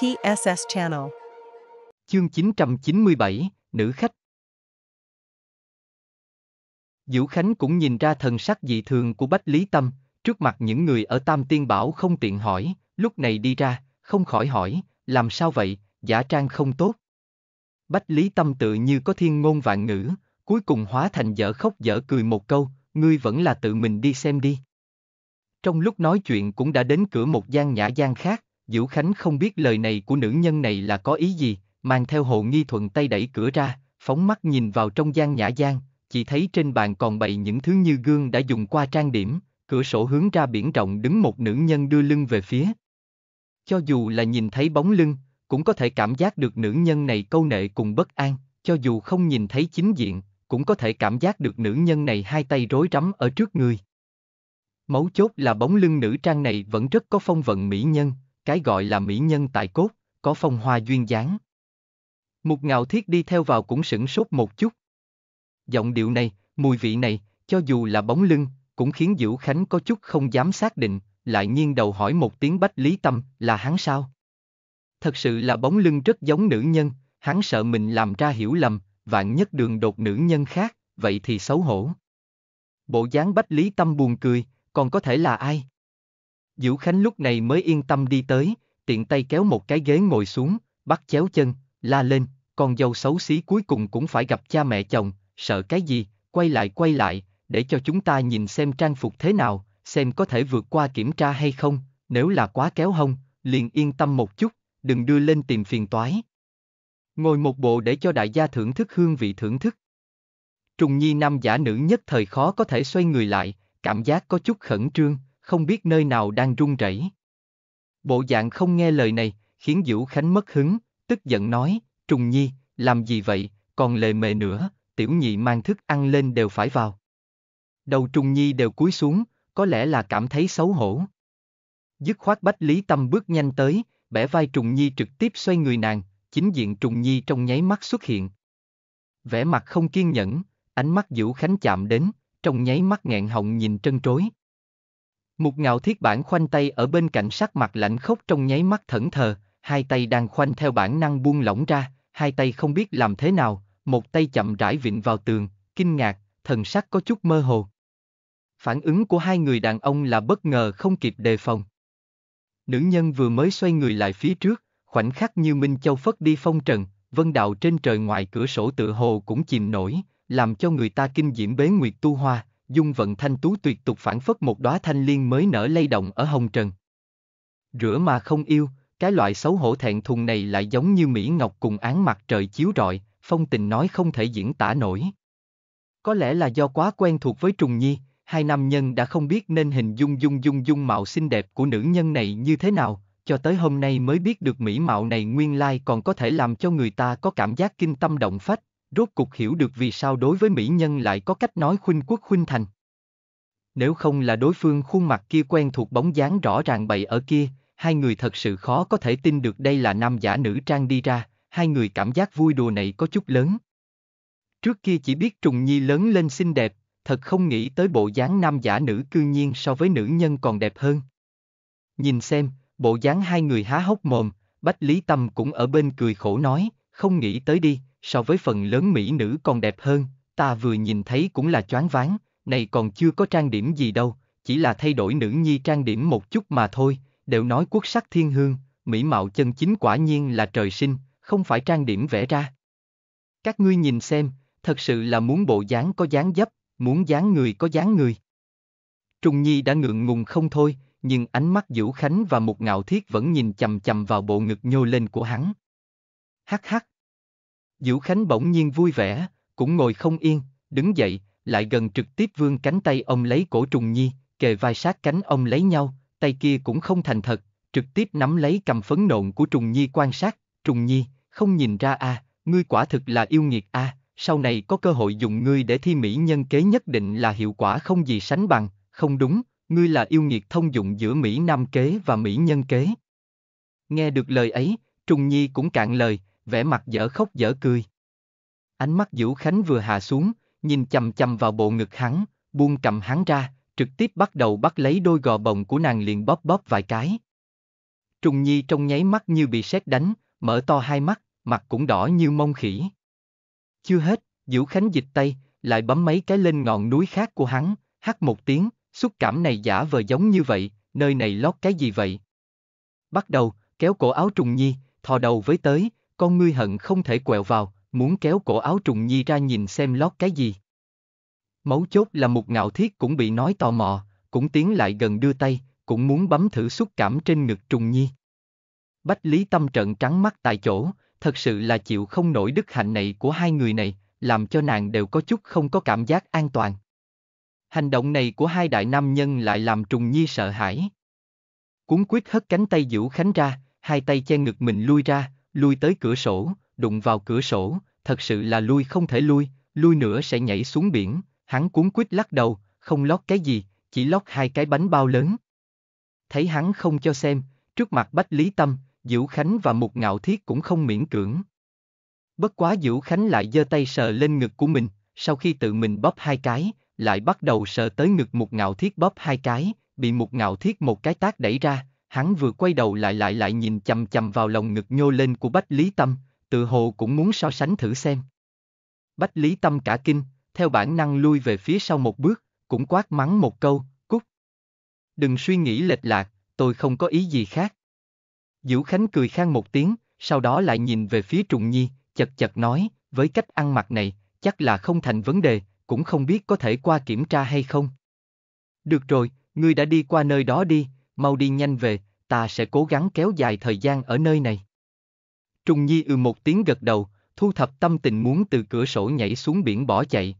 TSS Channel. Chương 997, Nữ khách Diễu Khánh cũng nhìn ra thần sắc dị thường của Bách Lý Tâm, trước mặt những người ở Tam Tiên Bảo không tiện hỏi, lúc này đi ra, không khỏi hỏi, làm sao vậy, giả trang không tốt. Bách Lý Tâm tự như có thiên ngôn vạn ngữ, cuối cùng hóa thành dở khóc dở cười một câu, ngươi vẫn là tự mình đi xem đi. Trong lúc nói chuyện cũng đã đến cửa một gian nhã gian khác, Diễu Khánh không biết lời này của nữ nhân này là có ý gì, mang theo hộ nghi thuận tay đẩy cửa ra, phóng mắt nhìn vào trong gian nhã gian, chỉ thấy trên bàn còn bày những thứ như gương đã dùng qua trang điểm, cửa sổ hướng ra biển rộng đứng một nữ nhân đưa lưng về phía. Cho dù là nhìn thấy bóng lưng, cũng có thể cảm giác được nữ nhân này câu nệ cùng bất an, cho dù không nhìn thấy chính diện, cũng có thể cảm giác được nữ nhân này hai tay rối rắm ở trước người. Mấu chốt là bóng lưng nữ trang này vẫn rất có phong vận mỹ nhân, cái gọi là mỹ nhân tại cốt, có phong hoa duyên dáng. Mục ngạo thiết đi theo vào cũng sửng sốt một chút. Giọng điệu này, mùi vị này, cho dù là bóng lưng, cũng khiến Diễu Khánh có chút không dám xác định, lại nghiêng đầu hỏi một tiếng bách lý tâm, là hắn sao? Thật sự là bóng lưng rất giống nữ nhân, hắn sợ mình làm ra hiểu lầm, vạn nhất đường đột nữ nhân khác, vậy thì xấu hổ. Bộ dáng bách lý tâm buồn cười, còn có thể là ai? Diễu Khánh lúc này mới yên tâm đi tới, tiện tay kéo một cái ghế ngồi xuống, bắt chéo chân, la lên, con dâu xấu xí cuối cùng cũng phải gặp cha mẹ chồng, sợ cái gì, quay lại quay lại, để cho chúng ta nhìn xem trang phục thế nào, xem có thể vượt qua kiểm tra hay không, nếu là quá kéo hông, liền yên tâm một chút, đừng đưa lên tìm phiền toái. Ngồi một bộ để cho đại gia thưởng thức hương vị thưởng thức. Trùng nhi nam giả nữ nhất thời khó có thể xoay người lại, cảm giác có chút khẩn trương, không biết nơi nào đang run rẩy. Bộ dạng không nghe lời này, khiến Diễu Khánh mất hứng, tức giận nói, Trùng Nhi, làm gì vậy, còn lề mề nữa, tiểu nhị mang thức ăn lên đều phải vào. Đầu Trùng Nhi đều cúi xuống, có lẽ là cảm thấy xấu hổ. Dứt khoát Bách Lý Tâm bước nhanh tới, bẻ vai Trùng Nhi trực tiếp xoay người nàng, chính diện Trùng Nhi trong nháy mắt xuất hiện. Vẻ mặt không kiên nhẫn, ánh mắt Diễu Khánh chạm đến, trong nháy mắt nghẹn họng nhìn trân trối. Một ngạo thiết bản khoanh tay ở bên cạnh sắc mặt lạnh khốc trong nháy mắt thẫn thờ, hai tay đang khoanh theo bản năng buông lỏng ra, hai tay không biết làm thế nào, một tay chậm rãi vịn vào tường, kinh ngạc, thần sắc có chút mơ hồ. Phản ứng của hai người đàn ông là bất ngờ không kịp đề phòng. Nữ nhân vừa mới xoay người lại phía trước, khoảnh khắc như Minh Châu phất đi phong trần, vân đạo trên trời ngoài cửa sổ tự hồ cũng chìm nổi, làm cho người ta kinh diễm bế nguyệt tu hoa, dung vận thanh tú tuyệt tục phản phất một đóa thanh liên mới nở lay động ở hồng trần. Rửa mà không yêu, cái loại xấu hổ thẹn thùng này lại giống như Mỹ Ngọc cùng án mặt trời chiếu rọi, phong tình nói không thể diễn tả nổi. Có lẽ là do quá quen thuộc với Trùng Nhi, hai nam nhân đã không biết nên hình dung dung dung dung mạo xinh đẹp của nữ nhân này như thế nào, cho tới hôm nay mới biết được mỹ mạo này nguyên lai còn có thể làm cho người ta có cảm giác kinh tâm động phách, rốt cục hiểu được vì sao đối với mỹ nhân lại có cách nói khuynh quốc khuynh thành. Nếu không là đối phương khuôn mặt kia quen thuộc bóng dáng rõ ràng bậy ở kia, hai người thật sự khó có thể tin được đây là nam giả nữ trang đi ra, hai người cảm giác vui đùa này có chút lớn. Trước kia chỉ biết Trùng Nhi lớn lên xinh đẹp, thật không nghĩ tới bộ dáng nam giả nữ cư nhiên so với nữ nhân còn đẹp hơn. Nhìn xem, bộ dáng hai người há hốc mồm, Bách Lý Tâm cũng ở bên cười khổ nói, không nghĩ tới đi, so với phần lớn mỹ nữ còn đẹp hơn, ta vừa nhìn thấy cũng là choáng váng, này còn chưa có trang điểm gì đâu, chỉ là thay đổi nữ nhi trang điểm một chút mà thôi, đều nói quốc sắc thiên hương, mỹ mạo chân chính quả nhiên là trời sinh, không phải trang điểm vẽ ra. Các ngươi nhìn xem, thật sự là muốn bộ dáng có dáng dấp, muốn dáng người có dáng người. Trung Nhi đã ngượng ngùng không thôi, nhưng ánh mắt Vũ Khánh và một ngạo thiết vẫn nhìn chầm chầm vào bộ ngực nhô lên của hắn. Hắc hắc, Diễu Khánh bỗng nhiên vui vẻ, cũng ngồi không yên, đứng dậy, lại gần trực tiếp vươn cánh tay ông lấy cổ Trùng Nhi, kề vai sát cánh ông lấy nhau, tay kia cũng không thành thật, trực tiếp nắm lấy cầm phấn nộn của Trùng Nhi quan sát, Trùng Nhi, không nhìn ra à, ngươi quả thực là yêu nghiệt a à, sau này có cơ hội dùng ngươi để thi mỹ nhân kế nhất định là hiệu quả không gì sánh bằng, không đúng, ngươi là yêu nghiệt thông dụng giữa mỹ nam kế và mỹ nhân kế. Nghe được lời ấy, Trùng Nhi cũng cạn lời, vẻ mặt dở khóc dở cười. Ánh mắt Vũ Khánh vừa hạ xuống, nhìn chầm chầm vào bộ ngực hắn, buông cầm hắn ra, trực tiếp bắt đầu bắt lấy đôi gò bồng của nàng liền bóp bóp vài cái. Trung Nhi trong nháy mắt như bị sét đánh, mở to hai mắt, mặt cũng đỏ như mông khỉ. Chưa hết, Diễu Khánh dịch tay, lại bấm mấy cái lên ngọn núi khác của hắn, hát một tiếng, xúc cảm này giả vờ giống như vậy, nơi này lót cái gì vậy? Bắt đầu, kéo cổ áo Trùng Nhi, thò đầu với tới, con ngươi hận không thể quẹo vào, muốn kéo cổ áo trùng nhi ra nhìn xem lót cái gì. Mấu chốt là một ngạo thiết cũng bị nói tò mò, cũng tiến lại gần đưa tay, cũng muốn bấm thử xúc cảm trên ngực trùng nhi. Bách Lý Tâm trận trắng mắt tại chỗ, thật sự là chịu không nổi đức hạnh này của hai người này, làm cho nàng đều có chút không có cảm giác an toàn. Hành động này của hai đại nam nhân lại làm Trùng Nhi sợ hãi. Cuốn quyết hất cánh tay Diễu Khánh ra, hai tay che ngực mình lui ra, lui tới cửa sổ, đụng vào cửa sổ, thật sự là lui không thể lui, lui nữa sẽ nhảy xuống biển, hắn cuốn quýt lắc đầu, không lót cái gì, chỉ lót hai cái bánh bao lớn. Thấy hắn không cho xem, trước mặt Bách Lý Tâm, Diễu Khánh và Mục Ngạo Thiết cũng không miễn cưỡng. Bất quá Diễu Khánh lại giơ tay sờ lên ngực của mình, sau khi tự mình bóp hai cái, lại bắt đầu sờ tới ngực Mục Ngạo Thiết bóp hai cái, bị Mục Ngạo Thiết một cái tác đẩy ra, hắn vừa quay đầu lại lại lại nhìn chằm chằm vào lòng ngực nhô lên của Bách Lý Tâm, tự hồ cũng muốn so sánh thử xem. Bách Lý Tâm cả kinh, theo bản năng lui về phía sau một bước, cũng quát mắng một câu, cút. Đừng suy nghĩ lệch lạc, tôi không có ý gì khác. Diễu Khánh cười khang một tiếng, sau đó lại nhìn về phía Trùng Nhi, chật chật nói, với cách ăn mặc này, chắc là không thành vấn đề, cũng không biết có thể qua kiểm tra hay không. Được rồi, ngươi đã đi qua nơi đó đi, mau đi nhanh về, ta sẽ cố gắng kéo dài thời gian ở nơi này. Trung Nhi ừ một tiếng gật đầu, thu thập tâm tình muốn từ cửa sổ nhảy xuống biển bỏ chạy.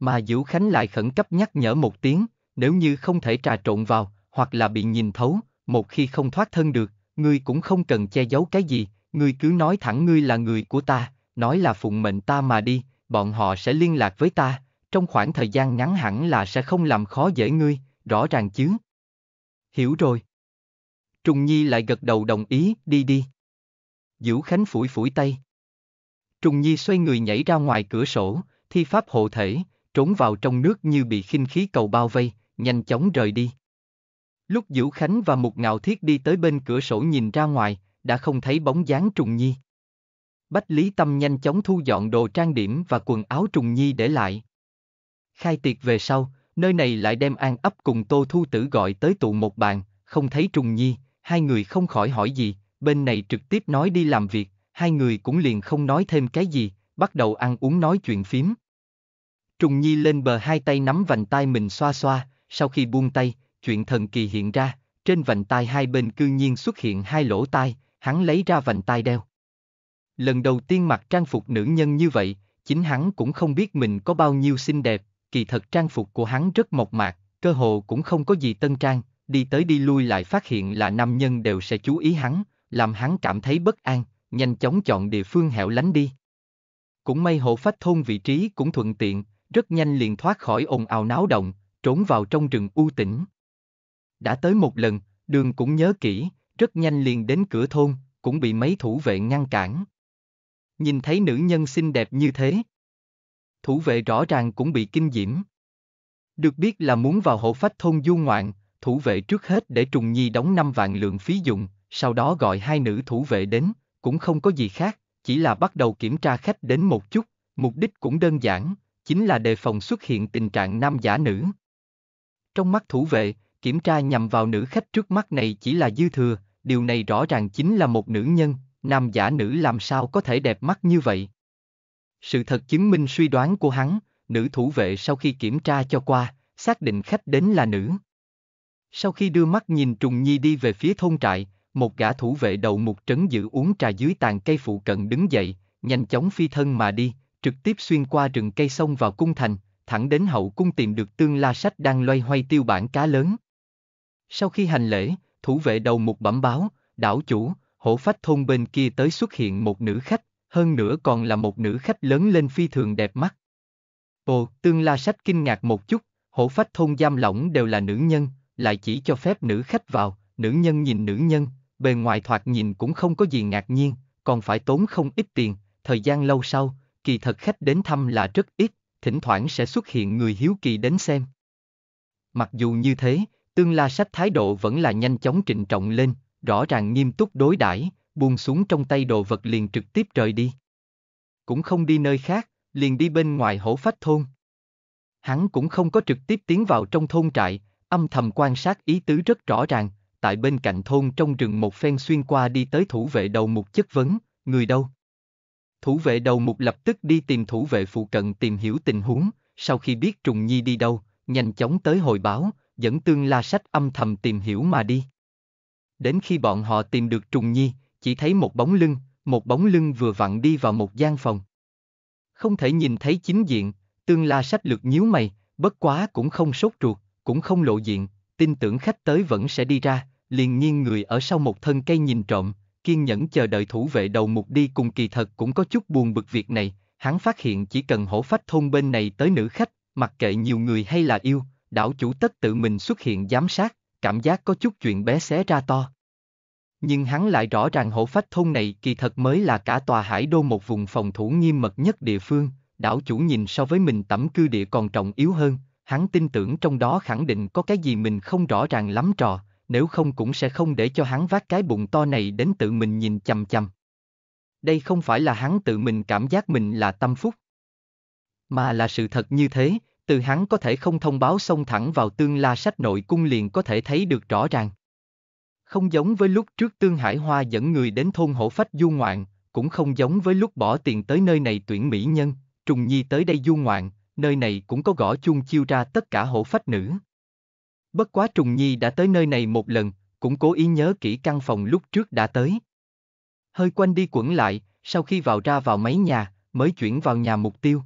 Mà Diễu Khánh lại khẩn cấp nhắc nhở một tiếng, nếu như không thể trà trộn vào, hoặc là bị nhìn thấu, một khi không thoát thân được, ngươi cũng không cần che giấu cái gì, ngươi cứ nói thẳng ngươi là người của ta, nói là phụng mệnh ta mà đi, bọn họ sẽ liên lạc với ta, trong khoảng thời gian ngắn hẳn là sẽ không làm khó dễ ngươi, rõ ràng chứ. Hiểu rồi. Trùng Nhi lại gật đầu đồng ý, đi đi. Diễu Khánh phủi phủi tay. Trùng Nhi xoay người nhảy ra ngoài cửa sổ, thi pháp hộ thể, trốn vào trong nước như bị khinh khí cầu bao vây, nhanh chóng rời đi. Lúc Diễu Khánh và Mục Ngạo Thiết đi tới bên cửa sổ nhìn ra ngoài, đã không thấy bóng dáng Trùng Nhi. Bách Lý Tâm nhanh chóng thu dọn đồ trang điểm và quần áo Trùng Nhi để lại. Khai tiệc về sau, nơi này lại đem An ấp cùng Tô Thu Tử gọi tới tụ một bàn, không thấy Trùng Nhi, hai người không khỏi hỏi gì, bên này trực tiếp nói đi làm việc, hai người cũng liền không nói thêm cái gì, bắt đầu ăn uống nói chuyện phím. Trùng Nhi lên bờ hai tay nắm vành tay mình xoa xoa, sau khi buông tay, chuyện thần kỳ hiện ra, trên vành tai hai bên cư nhiên xuất hiện hai lỗ tai, hắn lấy ra vành tai đeo. Lần đầu tiên mặc trang phục nữ nhân như vậy, chính hắn cũng không biết mình có bao nhiêu xinh đẹp, kỳ thật trang phục của hắn rất mộc mạc, cơ hồ cũng không có gì tân trang, đi tới đi lui lại phát hiện là nam nhân đều sẽ chú ý hắn, làm hắn cảm thấy bất an, nhanh chóng chọn địa phương hẻo lánh đi. Cũng may hộ phách thôn vị trí cũng thuận tiện, rất nhanh liền thoát khỏi ồn ào náo động, trốn vào trong rừng u tĩnh. Đã tới một lần, đường cũng nhớ kỹ, rất nhanh liền đến cửa thôn, cũng bị mấy thủ vệ ngăn cản. Nhìn thấy nữ nhân xinh đẹp như thế, thủ vệ rõ ràng cũng bị kinh diễm. Được biết là muốn vào hộ phách thôn du ngoạn, thủ vệ trước hết để Trùng Nhi đóng 5 vạn lượng phí dụng, sau đó gọi hai nữ thủ vệ đến, cũng không có gì khác, chỉ là bắt đầu kiểm tra khách đến một chút, mục đích cũng đơn giản, chính là đề phòng xuất hiện tình trạng nam giả nữ. Trong mắt thủ vệ, kiểm tra nhằm vào nữ khách trước mắt này chỉ là dư thừa, điều này rõ ràng chính là một nữ nhân, nam giả nữ làm sao có thể đẹp mắt như vậy sự thật chứng minh suy đoán của hắn, nữ thủ vệ sau khi kiểm tra cho qua, xác định khách đến là nữ. Sau khi đưa mắt nhìn Trùng Nhi đi về phía thôn trại, một gã thủ vệ đầu mục trấn giữ uống trà dưới tàn cây phụ cận đứng dậy, nhanh chóng phi thân mà đi, trực tiếp xuyên qua rừng cây sông vào cung thành, thẳng đến hậu cung tìm được tương la sách đang loay hoay tiêu bản cá lớn. Sau khi hành lễ, thủ vệ đầu mục bẩm báo, đảo chủ, hổ phách thôn bên kia tới xuất hiện một nữ khách, hơn nữa còn là một nữ khách lớn lên phi thường đẹp mắt. Ồ, tương la sách kinh ngạc một chút, hổ phách thôn giam lỏng đều là nữ nhân, lại chỉ cho phép nữ khách vào, nữ nhân nhìn nữ nhân, bề ngoài thoạt nhìn cũng không có gì ngạc nhiên, còn phải tốn không ít tiền, thời gian lâu sau, kỳ thật khách đến thăm là rất ít, thỉnh thoảng sẽ xuất hiện người hiếu kỳ đến xem. Mặc dù như thế, tương la sách thái độ vẫn là nhanh chóng trịnh trọng lên, rõ ràng nghiêm túc đối đãi buông xuống trong tay đồ vật liền trực tiếp rời đi. Cũng không đi nơi khác, liền đi bên ngoài hổ phách thôn. Hắn cũng không có trực tiếp tiến vào trong thôn trại, âm thầm quan sát ý tứ rất rõ ràng, tại bên cạnh thôn trong rừng một phen xuyên qua đi tới thủ vệ đầu mục chất vấn, người đâu? Thủ vệ đầu mục lập tức đi tìm thủ vệ phụ cận tìm hiểu tình huống, sau khi biết Trùng Nhi đi đâu, nhanh chóng tới hồi báo, dẫn tương la sách âm thầm tìm hiểu mà đi. Đến khi bọn họ tìm được Trùng Nhi, chỉ thấy một bóng lưng, một bóng lưng vừa vặn đi vào một gian phòng. Không thể nhìn thấy chính diện, tương la sách lược nhíu mày, bất quá cũng không sốt ruột, cũng không lộ diện, tin tưởng khách tới vẫn sẽ đi ra, liền nhiên người ở sau một thân cây nhìn trộm, kiên nhẫn chờ đợi thủ vệ đầu mục đi cùng kỳ thật cũng có chút buồn bực việc này, hắn phát hiện chỉ cần hổ phách thôn bên này tới nữ khách, mặc kệ nhiều người hay là yêu, đảo chủ tất tự mình xuất hiện giám sát, cảm giác có chút chuyện bé xé ra to nhưng hắn lại rõ ràng hổ phách thôn này kỳ thật mới là cả tòa hải đô một vùng phòng thủ nghiêm mật nhất địa phương, đảo chủ nhìn so với mình tẩm cư địa còn trọng yếu hơn, hắn tin tưởng trong đó khẳng định có cái gì mình không rõ ràng lắm trò, nếu không cũng sẽ không để cho hắn vác cái bụng to này đến tự mình nhìn chằm chằm. Đây không phải là hắn tự mình cảm giác mình là tâm phúc, mà là sự thật như thế, từ hắn có thể không thông báo xông thẳng vào tương la sách nội cung liền có thể thấy được rõ ràng. Không giống với lúc trước Tương Hải Hoa dẫn người đến thôn hổ phách du ngoạn, cũng không giống với lúc bỏ tiền tới nơi này tuyển mỹ nhân, trùng nhi tới đây du ngoạn, nơi này cũng có gõ chuông chiêu ra tất cả hổ phách nữ. Bất quá trùng nhi đã tới nơi này một lần, cũng cố ý nhớ kỹ căn phòng lúc trước đã tới. Hơi quanh đi quẩn lại, sau khi vào ra vào mấy nhà, mới chuyển vào nhà mục tiêu.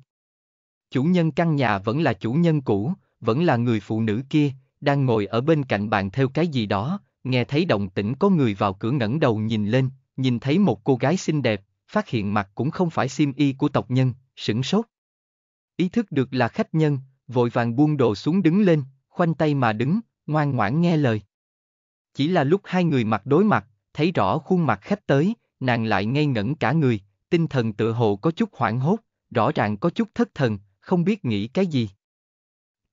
Chủ nhân căn nhà vẫn là chủ nhân cũ, vẫn là người phụ nữ kia, đang ngồi ở bên cạnh bàn theo cái gì đó, nghe thấy động tĩnh có người vào cửa ngẩng đầu nhìn lên, nhìn thấy một cô gái xinh đẹp, phát hiện mặt cũng không phải sim y của tộc nhân, sửng sốt. Ý thức được là khách nhân, vội vàng buông đồ xuống đứng lên, khoanh tay mà đứng, ngoan ngoãn nghe lời. Chỉ là lúc hai người mặt đối mặt, thấy rõ khuôn mặt khách tới, nàng lại ngây ngẩn cả người, tinh thần tự hồ có chút hoảng hốt, rõ ràng có chút thất thần, không biết nghĩ cái gì.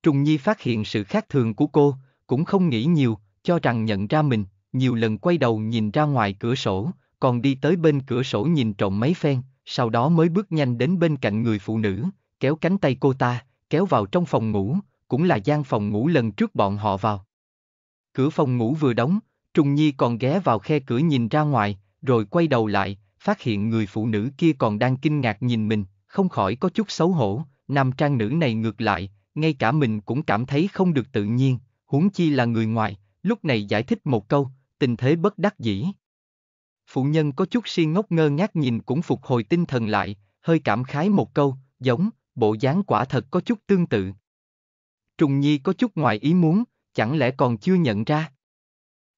Trùng Nhi phát hiện sự khác thường của cô, cũng không nghĩ nhiều, cho rằng nhận ra mình, nhiều lần quay đầu nhìn ra ngoài cửa sổ, còn đi tới bên cửa sổ nhìn trộm mấy phen, sau đó mới bước nhanh đến bên cạnh người phụ nữ, kéo cánh tay cô ta, kéo vào trong phòng ngủ, cũng là gian phòng ngủ lần trước bọn họ vào. Cửa phòng ngủ vừa đóng, Trùng Nhi còn ghé vào khe cửa nhìn ra ngoài, rồi quay đầu lại, phát hiện người phụ nữ kia còn đang kinh ngạc nhìn mình, không khỏi có chút xấu hổ, nam trang nữ này ngược lại, ngay cả mình cũng cảm thấy không được tự nhiên, huống chi là người ngoài, lúc này giải thích một câu, tình thế bất đắc dĩ. Phụ nhân có chút si ngốc ngơ ngác nhìn cũng phục hồi tinh thần lại, hơi cảm khái một câu, giống, bộ dáng quả thật có chút tương tự. Trùng Nhi có chút ngoài ý muốn, chẳng lẽ còn chưa nhận ra?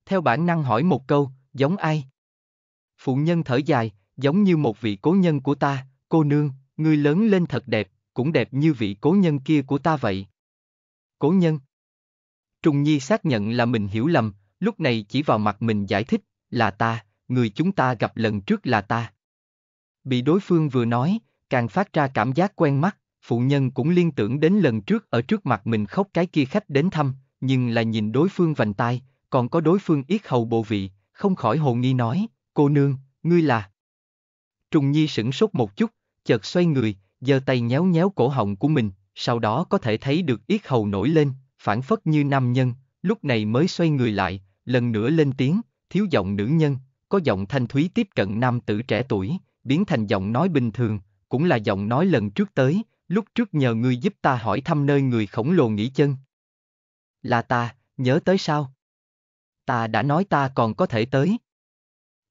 Theo bản năng hỏi một câu, giống ai? Phụ nhân thở dài, giống như một vị cố nhân của ta, cô nương, người lớn lên thật đẹp, cũng đẹp như vị cố nhân kia của ta vậy. Cố nhân? Trung Nhi xác nhận là mình hiểu lầm, lúc này chỉ vào mặt mình giải thích, là ta, người chúng ta gặp lần trước là ta. Bị đối phương vừa nói, càng phát ra cảm giác quen mắt, phụ nhân cũng liên tưởng đến lần trước ở trước mặt mình khóc cái kia khách đến thăm, nhưng là nhìn đối phương vành tai, còn có đối phương yết hầu bộ vị, không khỏi hồ nghi nói, cô nương, ngươi là. Trùng Nhi sửng sốt một chút, chợt xoay người, giơ tay nhéo nhéo cổ họng của mình, sau đó có thể thấy được yết hầu nổi lên, phản phất như nam nhân, lúc này mới xoay người lại, lần nữa lên tiếng, thiếu giọng nữ nhân, có giọng thanh thúy tiếp cận nam tử trẻ tuổi, biến thành giọng nói bình thường, cũng là giọng nói lần trước tới, lúc trước nhờ ngươi giúp ta hỏi thăm nơi người khổng lồ nghỉ chân. Là ta, nhớ tới sao? Ta đã nói ta còn có thể tới.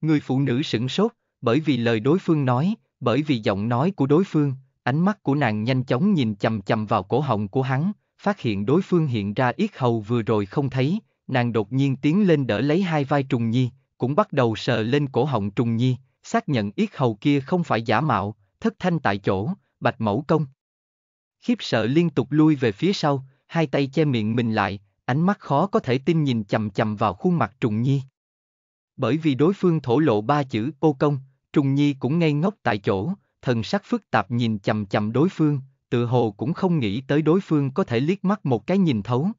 Người phụ nữ sửng sốt, bởi vì lời đối phương nói, bởi vì giọng nói của đối phương, ánh mắt của nàng nhanh chóng nhìn chầm chầm vào cổ họng của hắn, phát hiện đối phương hiện ra yết hầu vừa rồi không thấy, nàng đột nhiên tiến lên đỡ lấy hai vai Trùng Nhi, cũng bắt đầu sờ lên cổ họng Trùng Nhi, xác nhận yết hầu kia không phải giả mạo, thất thanh tại chỗ, bạch mẫu công. Khiếp sợ liên tục lui về phía sau, hai tay che miệng mình lại, ánh mắt khó có thể tin nhìn chầm chầm vào khuôn mặt Trùng Nhi. Bởi vì đối phương thổ lộ ba chữ ô công, Trùng Nhi cũng ngây ngốc tại chỗ, thần sắc phức tạp nhìn chầm chầm đối phương, tự hồ cũng không nghĩ tới đối phương có thể liếc mắt một cái nhìn thấu.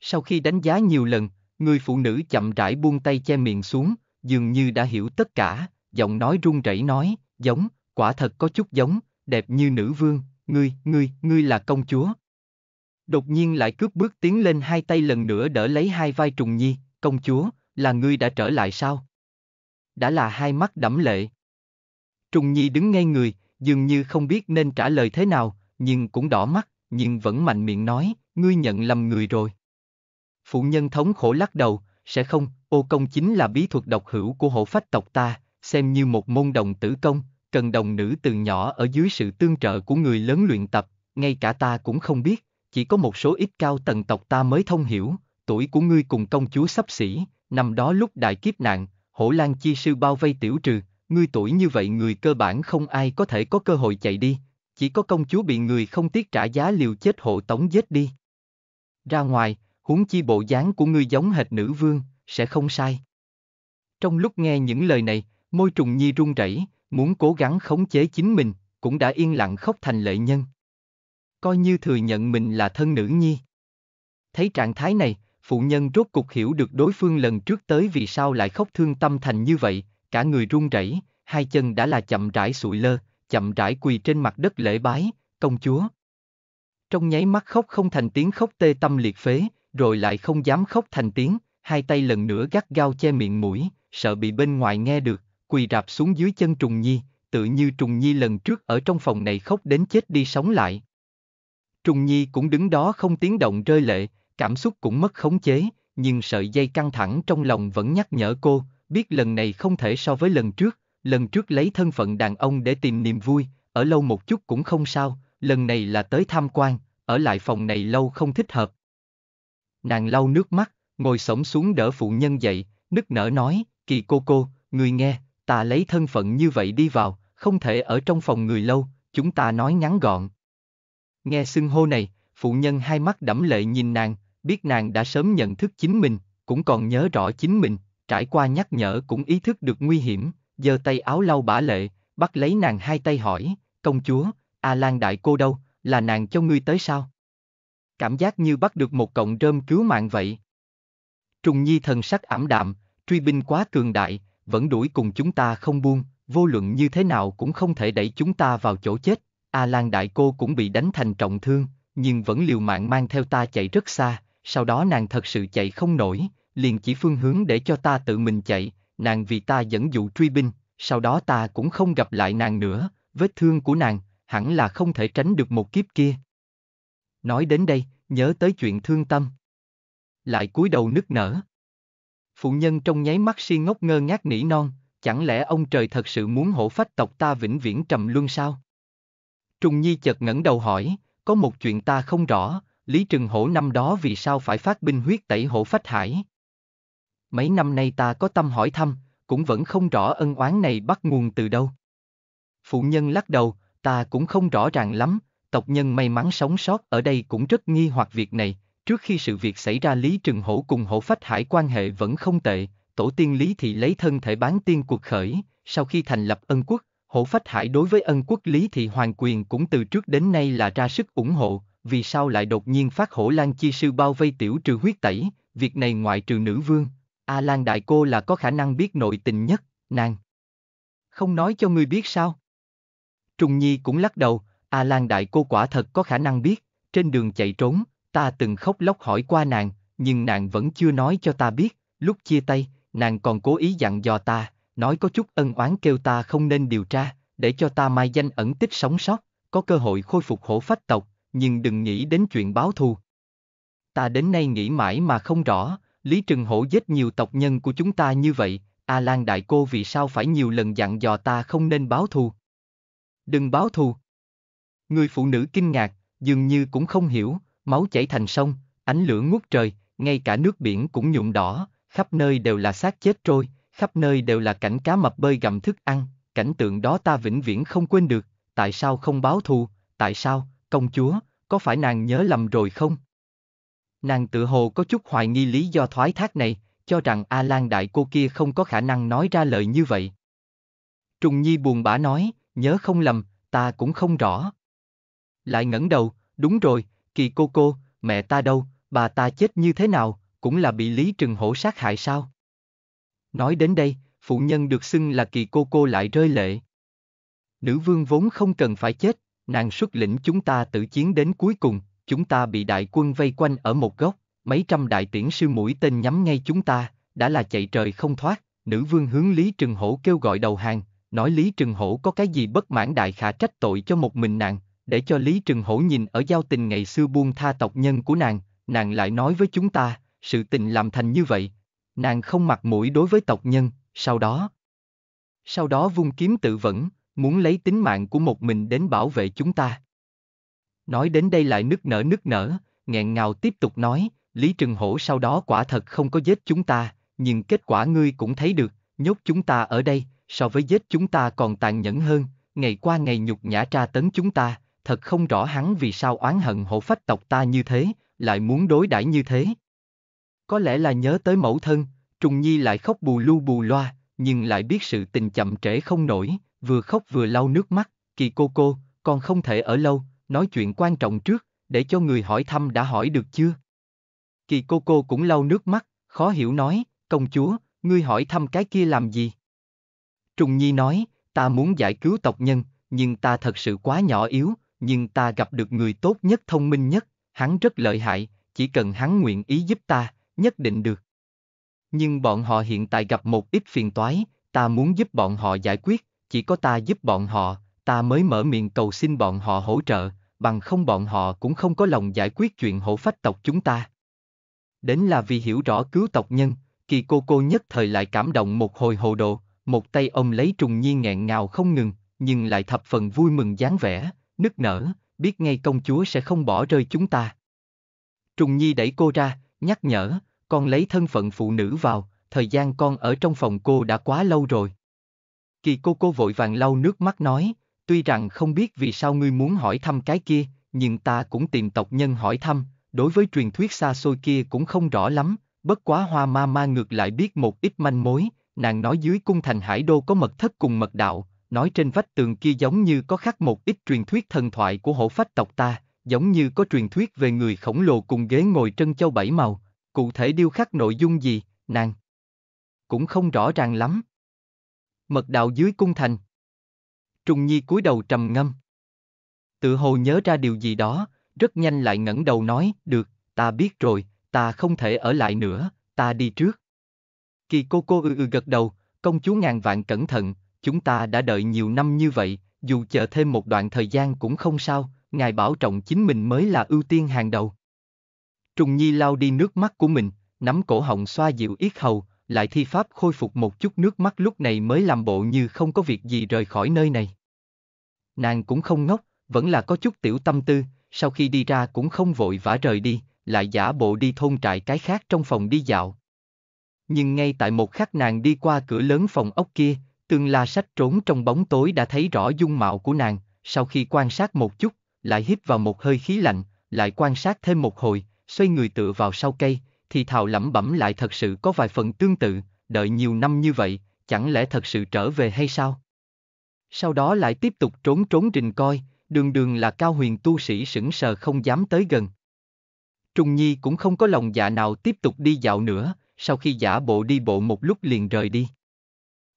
Sau khi đánh giá nhiều lần, người phụ nữ chậm rãi buông tay che miệng xuống, dường như đã hiểu tất cả, giọng nói run rẩy nói, giống, quả thật có chút giống, đẹp như nữ vương, ngươi, ngươi, ngươi là công chúa. Đột nhiên lại cướp bước tiến lên hai tay lần nữa đỡ lấy hai vai trùng nhi, công chúa, là ngươi đã trở lại sao? Đã là hai mắt đẫm lệ. Trùng nhi đứng ngay người, dường như không biết nên trả lời thế nào, nhưng cũng đỏ mắt, nhưng vẫn mạnh miệng nói, ngươi nhận lầm người rồi. Phụ nhân thống khổ lắc đầu, sẽ không, ô công chính là bí thuật độc hữu của hộ phách tộc ta, xem như một môn đồng tử công, cần đồng nữ từ nhỏ ở dưới sự tương trợ của người lớn luyện tập, ngay cả ta cũng không biết, chỉ có một số ít cao tầng tộc ta mới thông hiểu, tuổi của ngươi cùng công chúa sắp xỉ, năm đó lúc đại kiếp nạn, hổ lan chi sư bao vây tiểu trừ, ngươi tuổi như vậy người cơ bản không ai có thể có cơ hội chạy đi, chỉ có công chúa bị người không tiếc trả giá liều chết hộ tống giết đi. Ra ngoài, huống chi bộ dáng của ngươi giống hệt nữ vương, sẽ không sai. Trong lúc nghe những lời này, môi trùng nhi run rẩy, muốn cố gắng khống chế chính mình, cũng đã yên lặng khóc thành lệ nhân. Coi như thừa nhận mình là thân nữ nhi. Thấy trạng thái này, phụ nhân rốt cục hiểu được đối phương lần trước tới vì sao lại khóc thương tâm thành như vậy, cả người run rẩy, hai chân đã là chậm rãi sụi lơ, chậm rãi quỳ trên mặt đất lễ bái, công chúa. Trong nháy mắt khóc không thành tiếng khóc tê tâm liệt phế, rồi lại không dám khóc thành tiếng, hai tay lần nữa gắt gao che miệng mũi, sợ bị bên ngoài nghe được, quỳ rạp xuống dưới chân Trùng Nhi, tự như Trùng Nhi lần trước ở trong phòng này khóc đến chết đi sống lại. Trùng Nhi cũng đứng đó không tiếng động rơi lệ, cảm xúc cũng mất khống chế, nhưng sợi dây căng thẳng trong lòng vẫn nhắc nhở cô, biết lần này không thể so với lần trước, lần trước lấy thân phận đàn ông để tìm niềm vui, ở lâu một chút cũng không sao, lần này là tới tham quan, ở lại phòng này lâu không thích hợp. Nàng lau nước mắt, ngồi sổng xuống đỡ phụ nhân dậy, nức nở nói, kỳ cô cô, người nghe, ta lấy thân phận như vậy đi vào, không thể ở trong phòng người lâu, chúng ta nói ngắn gọn. Nghe xưng hô này, phụ nhân hai mắt đẫm lệ nhìn nàng, biết nàng đã sớm nhận thức chính mình, cũng còn nhớ rõ chính mình, trải qua nhắc nhở cũng ý thức được nguy hiểm, giơ tay áo lau bả lệ, bắt lấy nàng hai tay hỏi, công chúa, A Lan đại cô đâu, là nàng cho ngươi tới sao? Cảm giác như bắt được một cọng rơm cứu mạng vậy. Trùng Nhi thần sắc ảm đạm, truy binh quá cường đại, vẫn đuổi cùng chúng ta không buông, vô luận như thế nào cũng không thể đẩy chúng ta vào chỗ chết. A Lan đại cô cũng bị đánh thành trọng thương, nhưng vẫn liều mạng mang theo ta chạy rất xa, sau đó nàng thật sự chạy không nổi, liền chỉ phương hướng để cho ta tự mình chạy, nàng vì ta dẫn dụ truy binh, sau đó ta cũng không gặp lại nàng nữa, vết thương của nàng, hẳn là không thể tránh được một kiếp kia. Nói đến đây, nhớ tới chuyện thương tâm. Lại cúi đầu nức nở. Phụ nhân trong nháy mắt si ngốc ngơ ngác nỉ non, chẳng lẽ ông trời thật sự muốn hổ phách tộc ta vĩnh viễn trầm luân sao? Trung Nhi chợt ngẩng đầu hỏi, có một chuyện ta không rõ, Lý Trừng Hổ năm đó vì sao phải phát binh huyết tẩy hổ phách hải? mấy năm nay ta có tâm hỏi thăm, cũng vẫn không rõ ân oán này bắt nguồn từ đâu. Phụ nhân lắc đầu, ta cũng không rõ ràng lắm, tộc nhân may mắn sống sót ở đây cũng rất nghi hoặc việc này, trước khi sự việc xảy ra Lý Trừng Hổ cùng Hổ Phách Hải quan hệ vẫn không tệ, tổ tiên Lý Thị lấy thân thể bán tiên cuộc khởi, sau khi thành lập ân quốc, Hổ Phách Hải đối với ân quốc Lý Thị Hoàng quyền cũng từ trước đến nay là ra sức ủng hộ, vì sao lại đột nhiên phát Hổ Lan Chi Sư bao vây tiểu trừ huyết tẩy, việc này ngoại trừ nữ vương, A Lan đại cô là có khả năng biết nội tình nhất, nàng. Không nói cho ngươi biết sao? Trùng Nhi cũng lắc đầu, A Lan đại cô quả thật có khả năng biết, trên đường chạy trốn, ta từng khóc lóc hỏi qua nàng, nhưng nàng vẫn chưa nói cho ta biết, lúc chia tay, nàng còn cố ý dặn dò ta, nói có chút ân oán kêu ta không nên điều tra, để cho ta mai danh ẩn tích sống sót, có cơ hội khôi phục hổ phách tộc, nhưng đừng nghĩ đến chuyện báo thù. Ta đến nay nghĩ mãi mà không rõ, Lý Trừng Hổ giết nhiều tộc nhân của chúng ta như vậy, A Lan đại cô vì sao phải nhiều lần dặn dò ta không nên báo thù? Đừng báo thù. Người phụ nữ kinh ngạc, dường như cũng không hiểu, máu chảy thành sông, ánh lửa ngút trời, ngay cả nước biển cũng nhuộm đỏ, khắp nơi đều là xác chết trôi, khắp nơi đều là cảnh cá mập bơi gặm thức ăn, cảnh tượng đó ta vĩnh viễn không quên được, tại sao không báo thù, tại sao, công chúa, có phải nàng nhớ lầm rồi không, Nàng tự hồ có chút hoài nghi lý do thoái thác này, cho rằng A Lan đại cô kia không có khả năng nói ra lời như vậy. Trùng Nhi buồn bã nói, nhớ không lầm, ta cũng không rõ. Lại ngẩng đầu, đúng rồi, kỳ cô cô, mẹ ta đâu, bà ta chết như thế nào, cũng là bị Lý Trừng Hổ sát hại sao? Nói đến đây, phụ nhân được xưng là kỳ cô cô lại rơi lệ. Nữ vương vốn không cần phải chết, nàng xuất lĩnh chúng ta tự chiến đến cuối cùng, chúng ta bị đại quân vây quanh ở một góc, mấy trăm đại tiễn sư mũi tên nhắm ngay chúng ta, đã là chạy trời không thoát, nữ vương hướng Lý Trừng Hổ kêu gọi đầu hàng, nói Lý Trừng Hổ có cái gì bất mãn đại khả trách tội cho một mình nàng, để cho Lý Trừng Hổ nhìn ở giao tình ngày xưa buông tha tộc nhân của nàng, nàng lại nói với chúng ta, sự tình làm thành như vậy, nàng không mặc mũi đối với tộc nhân, sau đó. Sau đó vung kiếm tự vẫn, muốn lấy tính mạng của một mình đến bảo vệ chúng ta. Nói đến đây lại nức nở nức nở, nghẹn ngào tiếp tục nói, Lý Trừng Hổ sau đó quả thật không có giết chúng ta, nhưng kết quả ngươi cũng thấy được, nhốt chúng ta ở đây, so với giết chúng ta còn tàn nhẫn hơn, ngày qua ngày nhục nhã tra tấn chúng ta, thật không rõ hắn vì sao oán hận hổ phách tộc ta như thế, lại muốn đối đãi như thế. Có lẽ là nhớ tới mẫu thân, Trùng Nhi lại khóc bù lu bù loa, nhưng lại biết sự tình chậm trễ không nổi, vừa khóc vừa lau nước mắt, kỳ cô cô, con không thể ở lâu, nói chuyện quan trọng trước, để cho người hỏi thăm đã hỏi được chưa. Kỳ cô cô cũng lau nước mắt, khó hiểu nói, công chúa, ngươi hỏi thăm cái kia làm gì? Trùng Nhi nói, ta muốn giải cứu tộc nhân, nhưng ta thật sự quá nhỏ yếu, nhưng ta gặp được người tốt nhất thông minh nhất, hắn rất lợi hại, chỉ cần hắn nguyện ý giúp ta, nhất định được. Nhưng bọn họ hiện tại gặp một ít phiền toái, ta muốn giúp bọn họ giải quyết, chỉ có ta giúp bọn họ, ta mới mở miệng cầu xin bọn họ hỗ trợ, bằng không bọn họ cũng không có lòng giải quyết chuyện hổ phách tộc chúng ta. Đến là vì hiểu rõ cứu tộc nhân, kỳ cô cô nhất thời lại cảm động một hồi hồ đồ, một tay ông lấy trùng nhi nghẹn ngào không ngừng, nhưng lại thập phần vui mừng dáng vẻ, nức nở, biết ngay công chúa sẽ không bỏ rơi chúng ta. Trùng nhi đẩy cô ra, nhắc nhở, con lấy thân phận phụ nữ vào, thời gian con ở trong phòng cô đã quá lâu rồi. Kỳ cô cô vội vàng lau nước mắt nói, Tuy rằng không biết vì sao ngươi muốn hỏi thăm cái kia, nhưng ta cũng tìm tộc nhân hỏi thăm, đối với truyền thuyết xa xôi kia cũng không rõ lắm, bất quá hoa ma ma ngược lại biết một ít manh mối, nàng nói dưới cung thành hải đô có mật thất cùng mật đạo, nói trên vách tường kia giống như có khắc một ít truyền thuyết thần thoại của hổ phách tộc ta, giống như có truyền thuyết về người khổng lồ cùng ghế ngồi trân châu bảy màu, cụ thể điêu khắc nội dung gì, nàng cũng không rõ ràng lắm. Mật đạo dưới cung thành Trung Nhi cúi đầu trầm ngâm. Tự hồ nhớ ra điều gì đó, rất nhanh lại ngẩng đầu nói, được, ta biết rồi, ta không thể ở lại nữa, ta đi trước. Kỳ cô cô ư ừ ư ừ gật đầu, công chúa ngàn vạn cẩn thận, chúng ta đã đợi nhiều năm như vậy, dù chờ thêm một đoạn thời gian cũng không sao, ngài bảo trọng chính mình mới là ưu tiên hàng đầu. Trùng Nhi lau đi nước mắt của mình, nắm cổ họng xoa dịu yết hầu, lại thi pháp khôi phục một chút nước mắt lúc này mới làm bộ như không có việc gì rời khỏi nơi này. Nàng cũng không ngốc, vẫn là có chút tiểu tâm tư, sau khi đi ra cũng không vội vã rời đi, lại giả bộ đi thôn trại cái khác trong phòng đi dạo. Nhưng ngay tại một khắc nàng đi qua cửa lớn phòng ốc kia, tương la sách trốn trong bóng tối đã thấy rõ dung mạo của nàng, sau khi quan sát một chút, lại hít vào một hơi khí lạnh, lại quan sát thêm một hồi, xoay người tựa vào sau cây, thì thào lẩm bẩm lại thật sự có vài phần tương tự, đợi nhiều năm như vậy, chẳng lẽ thật sự trở về hay sao? sau đó lại tiếp tục trốn trốn rình coi, đường đường là cao huyền tu sĩ sững sờ không dám tới gần. Trùng Nhi cũng không có lòng dạ nào tiếp tục đi dạo nữa, sau khi giả bộ đi bộ một lúc liền rời đi.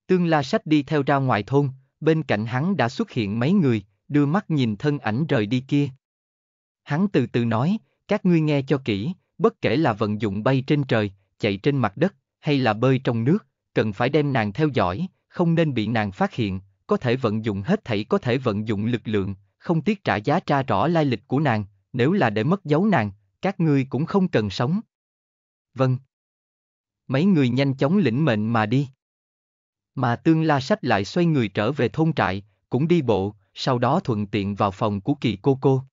Tương La Sách đi theo ra ngoài thôn, bên cạnh hắn đã xuất hiện mấy người, đưa mắt nhìn thân ảnh rời đi kia. Hắn từ từ nói, các ngươi nghe cho kỹ, bất kể là vận dụng bay trên trời, chạy trên mặt đất, hay là bơi trong nước, cần phải đem nàng theo dõi, không nên bị nàng phát hiện, có thể vận dụng hết thảy có thể vận dụng lực lượng, không tiếc trả giá tra rõ lai lịch của nàng, nếu là để mất dấu nàng, các ngươi cũng không cần sống. Vâng. Mấy người nhanh chóng lĩnh mệnh mà đi. Mà tương la sách lại xoay người trở về thôn trại, cũng đi bộ, sau đó thuận tiện vào phòng của kỳ cô cô.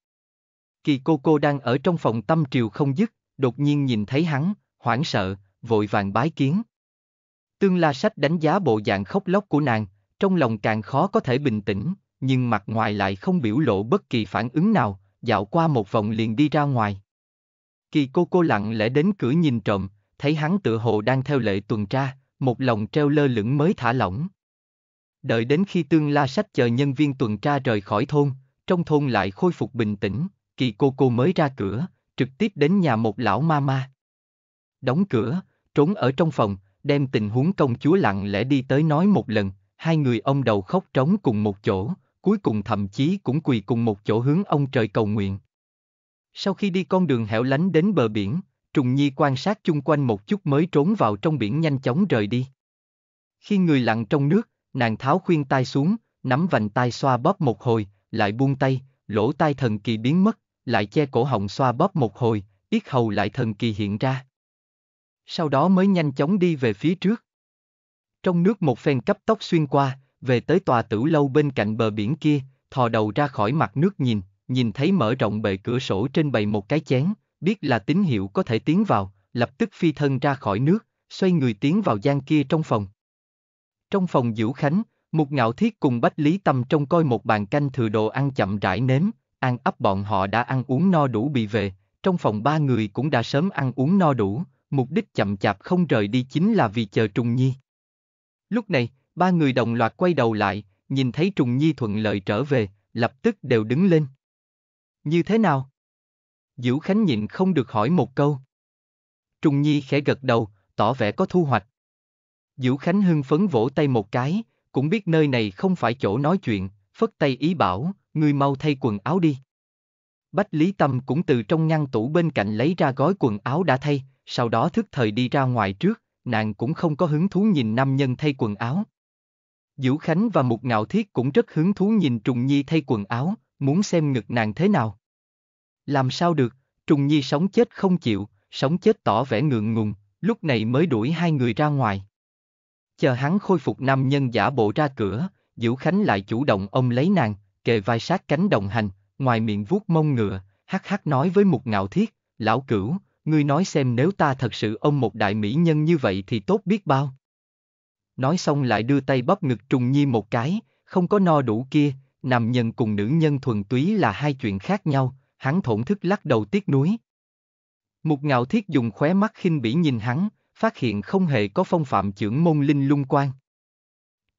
Kỳ cô cô đang ở trong phòng tâm triều không dứt, đột nhiên nhìn thấy hắn, hoảng sợ, vội vàng bái kiến. Tương la sách đánh giá bộ dạng khóc lóc của nàng, trong lòng càng khó có thể bình tĩnh, nhưng mặt ngoài lại không biểu lộ bất kỳ phản ứng nào, dạo qua một vòng liền đi ra ngoài. Kỳ cô cô lặng lẽ đến cửa nhìn trộm, thấy hắn tự hồ đang theo lệ tuần tra, một lòng treo lơ lửng mới thả lỏng. Đợi đến khi tương la sách chờ nhân viên tuần tra rời khỏi thôn, trong thôn lại khôi phục bình tĩnh, kỳ cô cô mới ra cửa, trực tiếp đến nhà một lão ma ma. Đóng cửa, trốn ở trong phòng, đem tình huống công chúa lặng lẽ đi tới nói một lần, hai người ông đầu khóc trống cùng một chỗ, cuối cùng thậm chí cũng quỳ cùng một chỗ hướng ông trời cầu nguyện. Sau khi đi con đường hẻo lánh đến bờ biển, Trùng Nhi quan sát chung quanh một chút mới trốn vào trong biển nhanh chóng rời đi. Khi người lặng trong nước, nàng tháo khuyên tai xuống, nắm vành tai xoa bóp một hồi, lại buông tay, lỗ tai thần kỳ biến mất, lại che cổ họng xoa bóp một hồi, yết hầu lại thần kỳ hiện ra. Sau đó mới nhanh chóng đi về phía trước. Trong nước một phen cấp tốc xuyên qua, về tới tòa tử lâu bên cạnh bờ biển kia, thò đầu ra khỏi mặt nước nhìn, nhìn thấy mở rộng bệ cửa sổ trên bày một cái chén, biết là tín hiệu có thể tiến vào, lập tức phi thân ra khỏi nước, xoay người tiến vào gian kia trong phòng. Trong phòng Diễu Khánh, Mục Ngạo Thiết cùng Bách Lý Tâm trông coi một bàn canh thừa đồ ăn chậm rãi nếm, ăn ấp bọn họ đã ăn uống no đủ bị về, trong phòng ba người cũng đã sớm ăn uống no đủ, mục đích chậm chạp không rời đi chính là vì chờ Trùng Nhi. Lúc này, ba người đồng loạt quay đầu lại, nhìn thấy Trùng Nhi thuận lợi trở về, lập tức đều đứng lên. Như thế nào? Diễu Khánh nhịn không được hỏi một câu. Trùng Nhi khẽ gật đầu, tỏ vẻ có thu hoạch. Diễu Khánh hưng phấn vỗ tay một cái, cũng biết nơi này không phải chỗ nói chuyện, phất tay ý bảo, người mau thay quần áo đi. Bách Lý Tâm cũng từ trong ngăn tủ bên cạnh lấy ra gói quần áo đã thay, sau đó thức thời đi ra ngoài trước, nàng cũng không có hứng thú nhìn nam nhân thay quần áo. Diễu Khánh và Mục Ngạo Thiết cũng rất hứng thú nhìn Trùng Nhi thay quần áo, muốn xem ngực nàng thế nào. Làm sao được, Trùng Nhi sống chết không chịu, sống chết tỏ vẻ ngượng ngùng, lúc này mới đuổi hai người ra ngoài. Chờ hắn khôi phục nam nhân giả bộ ra cửa, Diễu Khánh lại chủ động ôm lấy nàng, kề vai sát cánh đồng hành, ngoài miệng vuốt mông ngựa, hắc hắc nói với Mục Ngạo Thiết, lão cửu, ngươi nói xem nếu ta thật sự ông một đại mỹ nhân như vậy thì tốt biết bao. Nói xong lại đưa tay bắp ngực trùng nhi một cái, không có no đủ kia, nằm nhân cùng nữ nhân thuần túy là hai chuyện khác nhau, hắn thổn thức lắc đầu tiếc nuối. Mục ngạo thiết dùng khóe mắt khinh bỉ nhìn hắn, phát hiện không hề có phong phạm trưởng môn linh lung quan.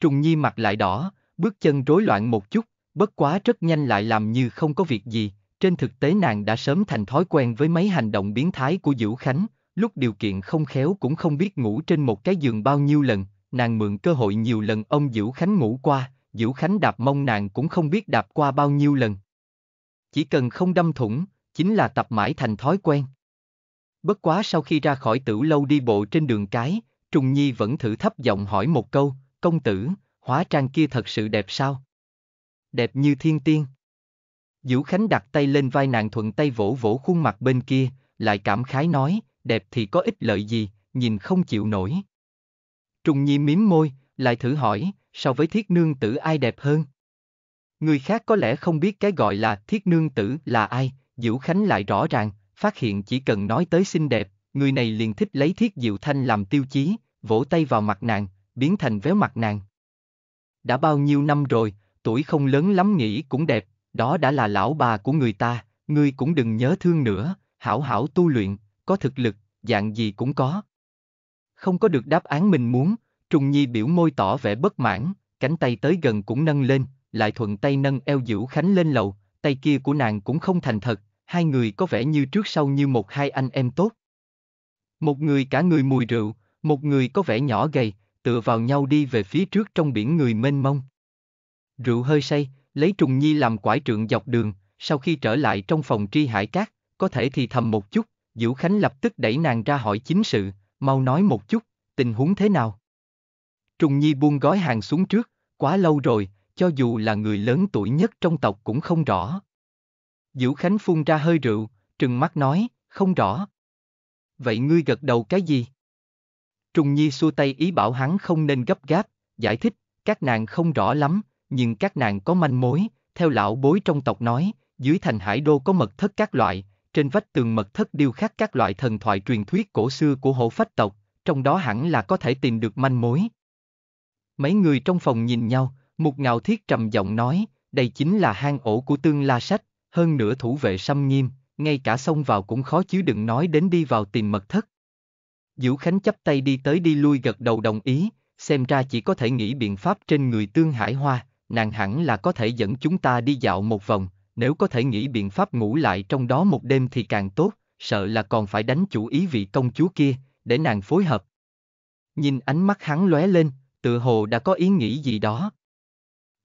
Trùng nhi mặt lại đỏ, bước chân rối loạn một chút, bất quá rất nhanh lại làm như không có việc gì, trên thực tế nàng đã sớm thành thói quen với mấy hành động biến thái của Diễu Khánh, lúc điều kiện không khéo cũng không biết ngủ trên một cái giường bao nhiêu lần, nàng mượn cơ hội nhiều lần ông Diễu Khánh ngủ qua, Diễu Khánh đạp mông nàng cũng không biết đạp qua bao nhiêu lần. Chỉ cần không đâm thủng, chính là tập mãi thành thói quen. Bất quá sau khi ra khỏi tử lâu đi bộ trên đường cái, Trùng Nhi vẫn thử thấp giọng hỏi một câu, công tử, hóa trang kia thật sự đẹp sao? Đẹp như thiên tiên. Diễu Khánh đặt tay lên vai nàng thuận tay vỗ vỗ khuôn mặt bên kia, lại cảm khái nói, đẹp thì có ích lợi gì, nhìn không chịu nổi. Trùng Nhi mím môi, lại thử hỏi, so với thiết nương tử ai đẹp hơn? Người khác có lẽ không biết cái gọi là thiết nương tử là ai, Diễu Khánh lại rõ ràng, phát hiện chỉ cần nói tới xinh đẹp, người này liền thích lấy thiết diệu thanh làm tiêu chí, vỗ tay vào mặt nàng, biến thành véo mặt nàng. Đã bao nhiêu năm rồi, tuổi không lớn lắm nghĩ cũng đẹp, đó đã là lão bà của người ta, ngươi cũng đừng nhớ thương nữa, hảo hảo tu luyện, có thực lực, dạng gì cũng có. Không có được đáp án mình muốn, Trùng Nhi biểu môi tỏ vẻ bất mãn, cánh tay tới gần cũng nâng lên, lại thuận tay nâng eo Diễu Khánh lên lầu, tay kia của nàng cũng không thành thật, hai người có vẻ như trước sau như một hai anh em tốt. Một người cả người mùi rượu, một người có vẻ nhỏ gầy, tựa vào nhau đi về phía trước trong biển người mênh mông. Rượu hơi say, lấy Trùng Nhi làm quải trượng dọc đường, sau khi trở lại trong phòng tri hải cát, có thể thì thầm một chút, Diễu Khánh lập tức đẩy nàng ra hỏi chính sự, mau nói một chút, tình huống thế nào? Trùng Nhi buông gói hàng xuống trước, quá lâu rồi, cho dù là người lớn tuổi nhất trong tộc cũng không rõ. Diễu Khánh phun ra hơi rượu, trừng mắt nói, không rõ. Vậy ngươi gật đầu cái gì? Trùng Nhi xua tay ý bảo hắn không nên gấp gáp, giải thích, các nàng không rõ lắm, nhưng các nàng có manh mối, theo lão bối trong tộc nói, dưới thành hải đô có mật thất các loại, trên vách tường mật thất điêu khắc các loại thần thoại truyền thuyết cổ xưa của Hổ phách tộc, trong đó hẳn là có thể tìm được manh mối. Mấy người trong phòng nhìn nhau, một Ngạo Thiết trầm giọng nói, đây chính là hang ổ của tương la sách, hơn nữa thủ vệ xâm nghiêm, ngay cả xông vào cũng khó chứ đừng nói đến đi vào tìm mật thất. Diễu Khánh chấp tay đi tới đi lui gật đầu đồng ý, xem ra chỉ có thể nghĩ biện pháp trên người tương hải hoa, nàng hẳn là có thể dẫn chúng ta đi dạo một vòng, nếu có thể nghĩ biện pháp ngủ lại trong đó một đêm thì càng tốt, sợ là còn phải đánh chủ ý vị công chúa kia, để nàng phối hợp. Nhìn ánh mắt hắn lóe lên, tự hồ đã có ý nghĩ gì đó.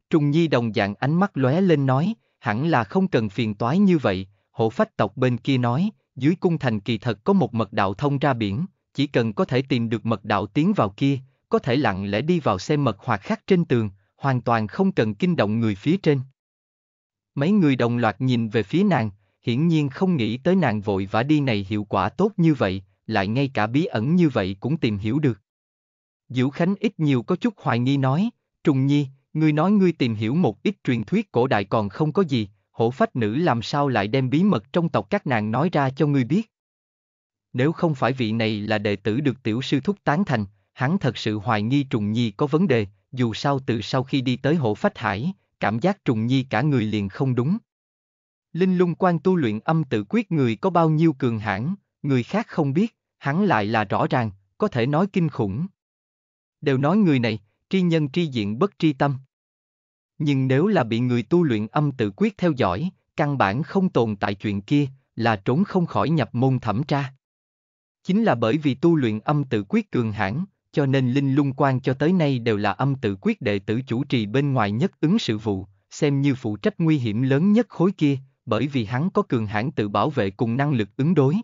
Trung Nhi đồng dạng ánh mắt lóe lên nói, hẳn là không cần phiền toái như vậy, hộ phách tộc bên kia nói, dưới cung thành kỳ thật có một mật đạo thông ra biển, chỉ cần có thể tìm được mật đạo tiến vào kia, có thể lặng lẽ đi vào xem mật hoặc khắc trên tường, hoàn toàn không cần kinh động người phía trên. Mấy người đồng loạt nhìn về phía nàng, hiển nhiên không nghĩ tới nàng vội vã đi này hiệu quả tốt như vậy, lại ngay cả bí ẩn như vậy cũng tìm hiểu được. Diễu Khánh ít nhiều có chút hoài nghi nói, Trùng Nhi, ngươi nói ngươi tìm hiểu một ít truyền thuyết cổ đại còn không có gì, hổ phách nữ làm sao lại đem bí mật trong tộc các nàng nói ra cho ngươi biết. Nếu không phải vị này là đệ tử được tiểu sư thúc tán thành, hắn thật sự hoài nghi Trùng Nhi có vấn đề, dù sao từ sau khi đi tới hộ phách hải, cảm giác trùng nhi cả người liền không đúng. Linh lung quan tu luyện âm tự quyết người có bao nhiêu cường hãn, người khác không biết, hắn lại là rõ ràng, có thể nói kinh khủng. Đều nói người này, tri nhân tri diện bất tri tâm. Nhưng nếu là bị người tu luyện âm tự quyết theo dõi, căn bản không tồn tại chuyện kia, là trốn không khỏi nhập môn thẩm tra. Chính là bởi vì tu luyện âm tự quyết cường hãn, cho nên Linh Lung Quan cho tới nay đều là âm tự quyết đệ tử chủ trì bên ngoài nhất ứng sự vụ, xem như phụ trách nguy hiểm lớn nhất khối kia, bởi vì hắn có cường hãn tự bảo vệ cùng năng lực ứng đối.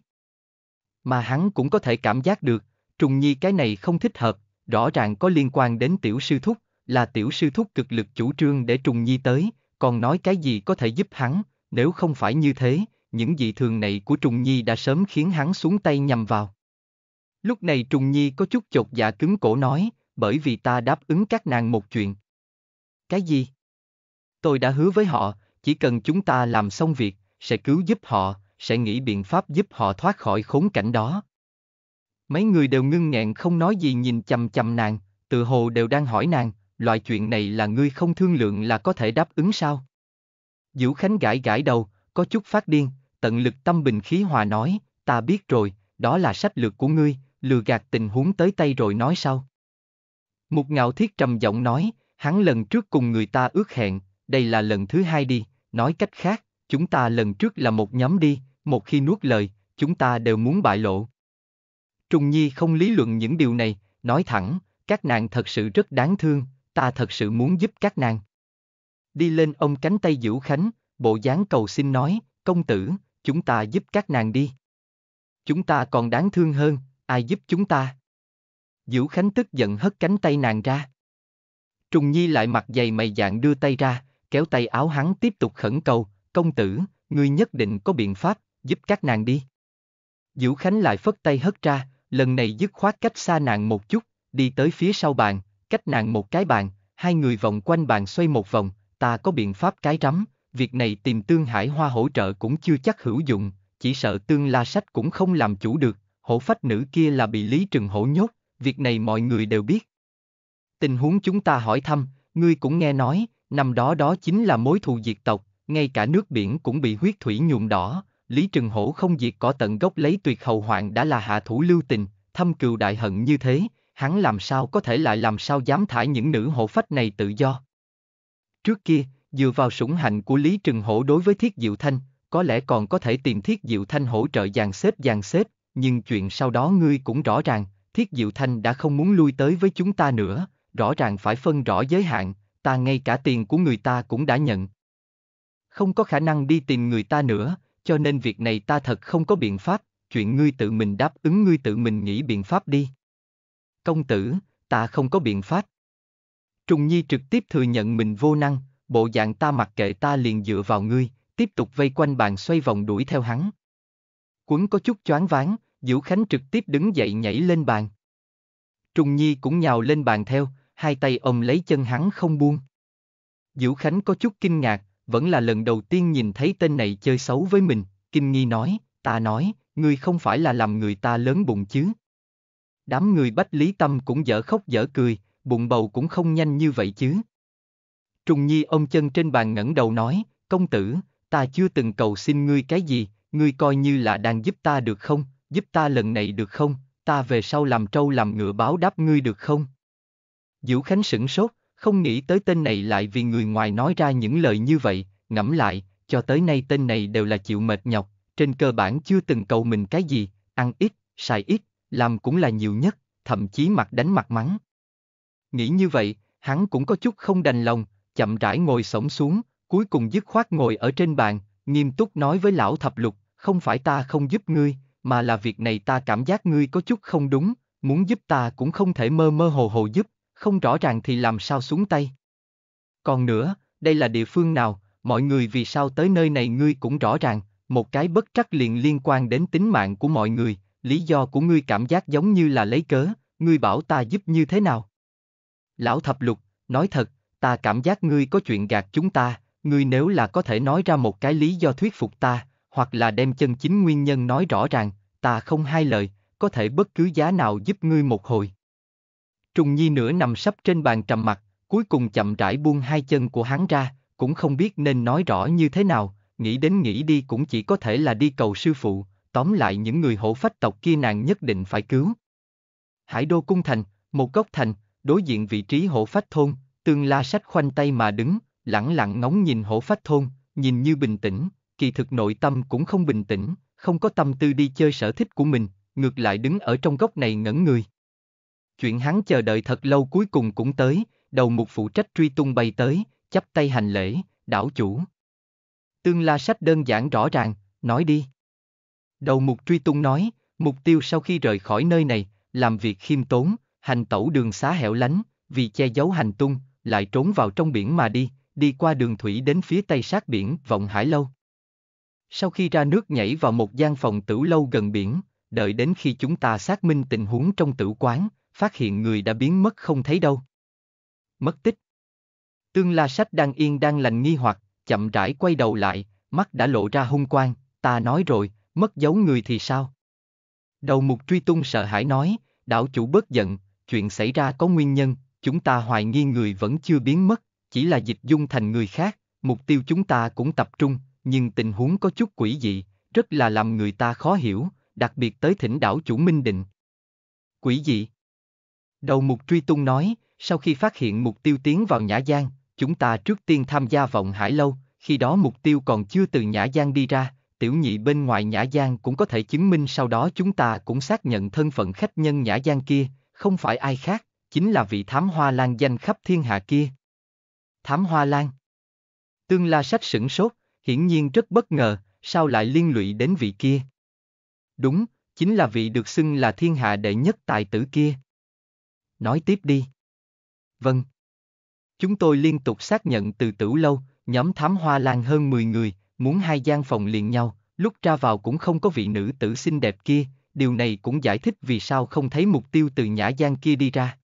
Mà hắn cũng có thể cảm giác được, trùng nhi cái này không thích hợp, rõ ràng có liên quan đến tiểu sư thúc, là tiểu sư thúc cực lực chủ trương để trùng nhi tới, còn nói cái gì có thể giúp hắn, nếu không phải như thế, những dị thường này của trùng nhi đã sớm khiến hắn xuống tay nhằm vào. Lúc này Trùng Nhi có chút chột dạ cứng cổ nói, bởi vì ta đáp ứng các nàng một chuyện. Cái gì? Tôi đã hứa với họ, chỉ cần chúng ta làm xong việc, sẽ cứu giúp họ, sẽ nghĩ biện pháp giúp họ thoát khỏi khốn cảnh đó. Mấy người đều ngưng nghẹn không nói gì nhìn chằm chằm nàng, tự hồ đều đang hỏi nàng, loại chuyện này là ngươi không thương lượng là có thể đáp ứng sao? Diễu Khánh gãi gãi đầu, có chút phát điên, tận lực tâm bình khí hòa nói, ta biết rồi, đó là sách lược của ngươi, lừa gạt tình huống tới tay rồi nói sau. Một ngạo thiết trầm giọng nói, hắn lần trước cùng người ta ước hẹn, đây là lần thứ hai đi, nói cách khác, chúng ta lần trước là một nhóm đi, một khi nuốt lời, chúng ta đều muốn bại lộ. Trùng Nhi không lý luận những điều này, nói thẳng, các nàng thật sự rất đáng thương, ta thật sự muốn giúp các nàng. Đi lên ông cánh tay vũ Khánh, bộ dáng cầu xin nói, công tử, chúng ta giúp các nàng đi. Chúng ta còn đáng thương hơn, ai giúp chúng ta? Diễu Khánh tức giận hất cánh tay nàng ra. Trùng Nhi lại mặt dày mày dạng đưa tay ra, kéo tay áo hắn tiếp tục khẩn cầu, công tử, ngươi nhất định có biện pháp, giúp các nàng đi. Diễu Khánh lại phất tay hất ra, lần này dứt khoát cách xa nàng một chút, đi tới phía sau bàn, cách nàng một cái bàn, hai người vòng quanh bàn xoay một vòng, ta có biện pháp cái rắm, việc này tìm tương hải hoa hỗ trợ cũng chưa chắc hữu dụng, chỉ sợ tương la sách cũng không làm chủ được, hổ phách nữ kia là bị Lý Trừng Hổ nhốt, việc này mọi người đều biết. Tình huống chúng ta hỏi thăm, ngươi cũng nghe nói, năm đó đó chính là mối thù diệt tộc, ngay cả nước biển cũng bị huyết thủy nhuộm đỏ, Lý Trừng Hổ không diệt cỏ tận gốc lấy tuyệt hầu hoạn đã là hạ thủ lưu tình, thâm cừu đại hận như thế, hắn làm sao có thể lại làm sao dám thả những nữ hổ phách này tự do. Trước kia, dựa vào sủng hạnh của Lý Trừng Hổ đối với Thiết Diệu Thanh, có lẽ còn có thể tìm Thiết Diệu Thanh hỗ trợ dàn xếp dàn xếp, nhưng chuyện sau đó ngươi cũng rõ ràng, Thiết Diệu Thanh đã không muốn lui tới với chúng ta nữa, rõ ràng phải phân rõ giới hạn, ta ngay cả tiền của người ta cũng đã nhận. Không có khả năng đi tìm người ta nữa, cho nên việc này ta thật không có biện pháp, chuyện ngươi tự mình đáp ứng ngươi tự mình nghĩ biện pháp đi. Công tử, ta không có biện pháp. Trùng Nhi trực tiếp thừa nhận mình vô năng, bộ dạng ta mặc kệ ta liền dựa vào ngươi, tiếp tục vây quanh bàn xoay vòng đuổi theo hắn quấn có chút choáng váng, Diễu Khánh trực tiếp đứng dậy nhảy lên bàn. Trùng Nhi cũng nhào lên bàn theo, hai tay ôm lấy chân hắn không buông. Diễu Khánh có chút kinh ngạc, vẫn là lần đầu tiên nhìn thấy tên này chơi xấu với mình, Kim Nghi nói, ta nói, ngươi không phải là làm người ta lớn bụng chứ. Đám người bách lý tâm cũng dở khóc dở cười, bụng bầu cũng không nhanh như vậy chứ. Trùng Nhi ôm chân trên bàn ngẩng đầu nói, công tử, ta chưa từng cầu xin ngươi cái gì, ngươi coi như là đang giúp ta được không, giúp ta lần này được không, ta về sau làm trâu làm ngựa báo đáp ngươi được không? Diễu Khánh sửng sốt, không nghĩ tới tên này lại vì người ngoài nói ra những lời như vậy, ngẫm lại, cho tới nay tên này đều là chịu mệt nhọc, trên cơ bản chưa từng cầu mình cái gì, ăn ít, xài ít, làm cũng là nhiều nhất, thậm chí mặt đánh mặt mắng. Nghĩ như vậy, hắn cũng có chút không đành lòng, chậm rãi ngồi sổng xuống, cuối cùng dứt khoát ngồi ở trên bàn, nghiêm túc nói với lão thập lục, không phải ta không giúp ngươi, mà là việc này ta cảm giác ngươi có chút không đúng, muốn giúp ta cũng không thể mơ mơ hồ hồ giúp, không rõ ràng thì làm sao xuống tay. Còn nữa, đây là địa phương nào, mọi người vì sao tới nơi này ngươi cũng rõ ràng, một cái bất trắc liền liên quan đến tính mạng của mọi người, lý do của ngươi cảm giác giống như là lấy cớ, ngươi bảo ta giúp như thế nào? Lão thập lục, nói thật, ta cảm giác ngươi có chuyện gạt chúng ta, ngươi nếu là có thể nói ra một cái lý do thuyết phục ta, hoặc là đem chân chính nguyên nhân nói rõ ràng, ta không hai lời, có thể bất cứ giá nào giúp ngươi một hồi. Trùng Nhi nửa nằm sấp trên bàn trầm mặt, cuối cùng chậm rãi buông hai chân của hắn ra, cũng không biết nên nói rõ như thế nào, nghĩ đến nghĩ đi cũng chỉ có thể là đi cầu sư phụ, tóm lại những người hộ phách tộc kia nàng nhất định phải cứu. Hải Đô Cung Thành, một góc thành, đối diện vị trí hộ phách thôn, tương la sách khoanh tay mà đứng, lẳng lặng ngóng nhìn hổ phách thôn, nhìn như bình tĩnh, kỳ thực nội tâm cũng không bình tĩnh, không có tâm tư đi chơi sở thích của mình, ngược lại đứng ở trong góc này ngẩn người. Chuyện hắn chờ đợi thật lâu cuối cùng cũng tới, đầu mục phụ trách truy tung bay tới, chắp tay hành lễ, đảo chủ. Tương la sách đơn giản rõ ràng, nói đi. Đầu mục truy tung nói, mục tiêu sau khi rời khỏi nơi này, làm việc khiêm tốn, hành tẩu đường xá hẻo lánh, vì che giấu hành tung, lại trốn vào trong biển mà đi, đi qua đường thủy đến phía tây sát biển Vọng Hải Lâu. Sau khi ra nước nhảy vào một gian phòng tử lâu gần biển, đợi đến khi chúng ta xác minh tình huống trong tử quán, phát hiện người đã biến mất không thấy đâu. Mất tích. Tương La Sách đang yên đang lành nghi hoặc, chậm rãi quay đầu lại, mắt đã lộ ra hung quang, ta nói rồi, mất dấu người thì sao? Đầu mục truy tung sợ hãi nói, đảo chủ bớt giận, chuyện xảy ra có nguyên nhân, chúng ta hoài nghi người vẫn chưa biến mất, chỉ là dịch dung thành người khác, mục tiêu chúng ta cũng tập trung, nhưng tình huống có chút quỷ dị, rất là làm người ta khó hiểu, đặc biệt tới thỉnh đảo chủ Minh Định. Quỷ dị Đầu mục truy tung nói, sau khi phát hiện mục tiêu tiến vào Nhã Giang, chúng ta trước tiên tham gia vọng hải lâu, khi đó mục tiêu còn chưa từ Nhã Giang đi ra, tiểu nhị bên ngoài Nhã Giang cũng có thể chứng minh sau đó chúng ta cũng xác nhận thân phận khách nhân Nhã Giang kia, không phải ai khác, chính là vị thám hoa lan danh khắp thiên hạ kia, Thám Hoa Lan. Tương La Sách sửng sốt, hiển nhiên rất bất ngờ, sao lại liên lụy đến vị kia? Đúng, chính là vị được xưng là thiên hạ đệ nhất tài tử kia. Nói tiếp đi. Vâng. Chúng tôi liên tục xác nhận từ tử lâu, nhóm thám hoa lan hơn 10 người, muốn hai gian phòng liền nhau, lúc ra vào cũng không có vị nữ tử xinh đẹp kia, điều này cũng giải thích vì sao không thấy mục tiêu từ nhã gian kia đi ra.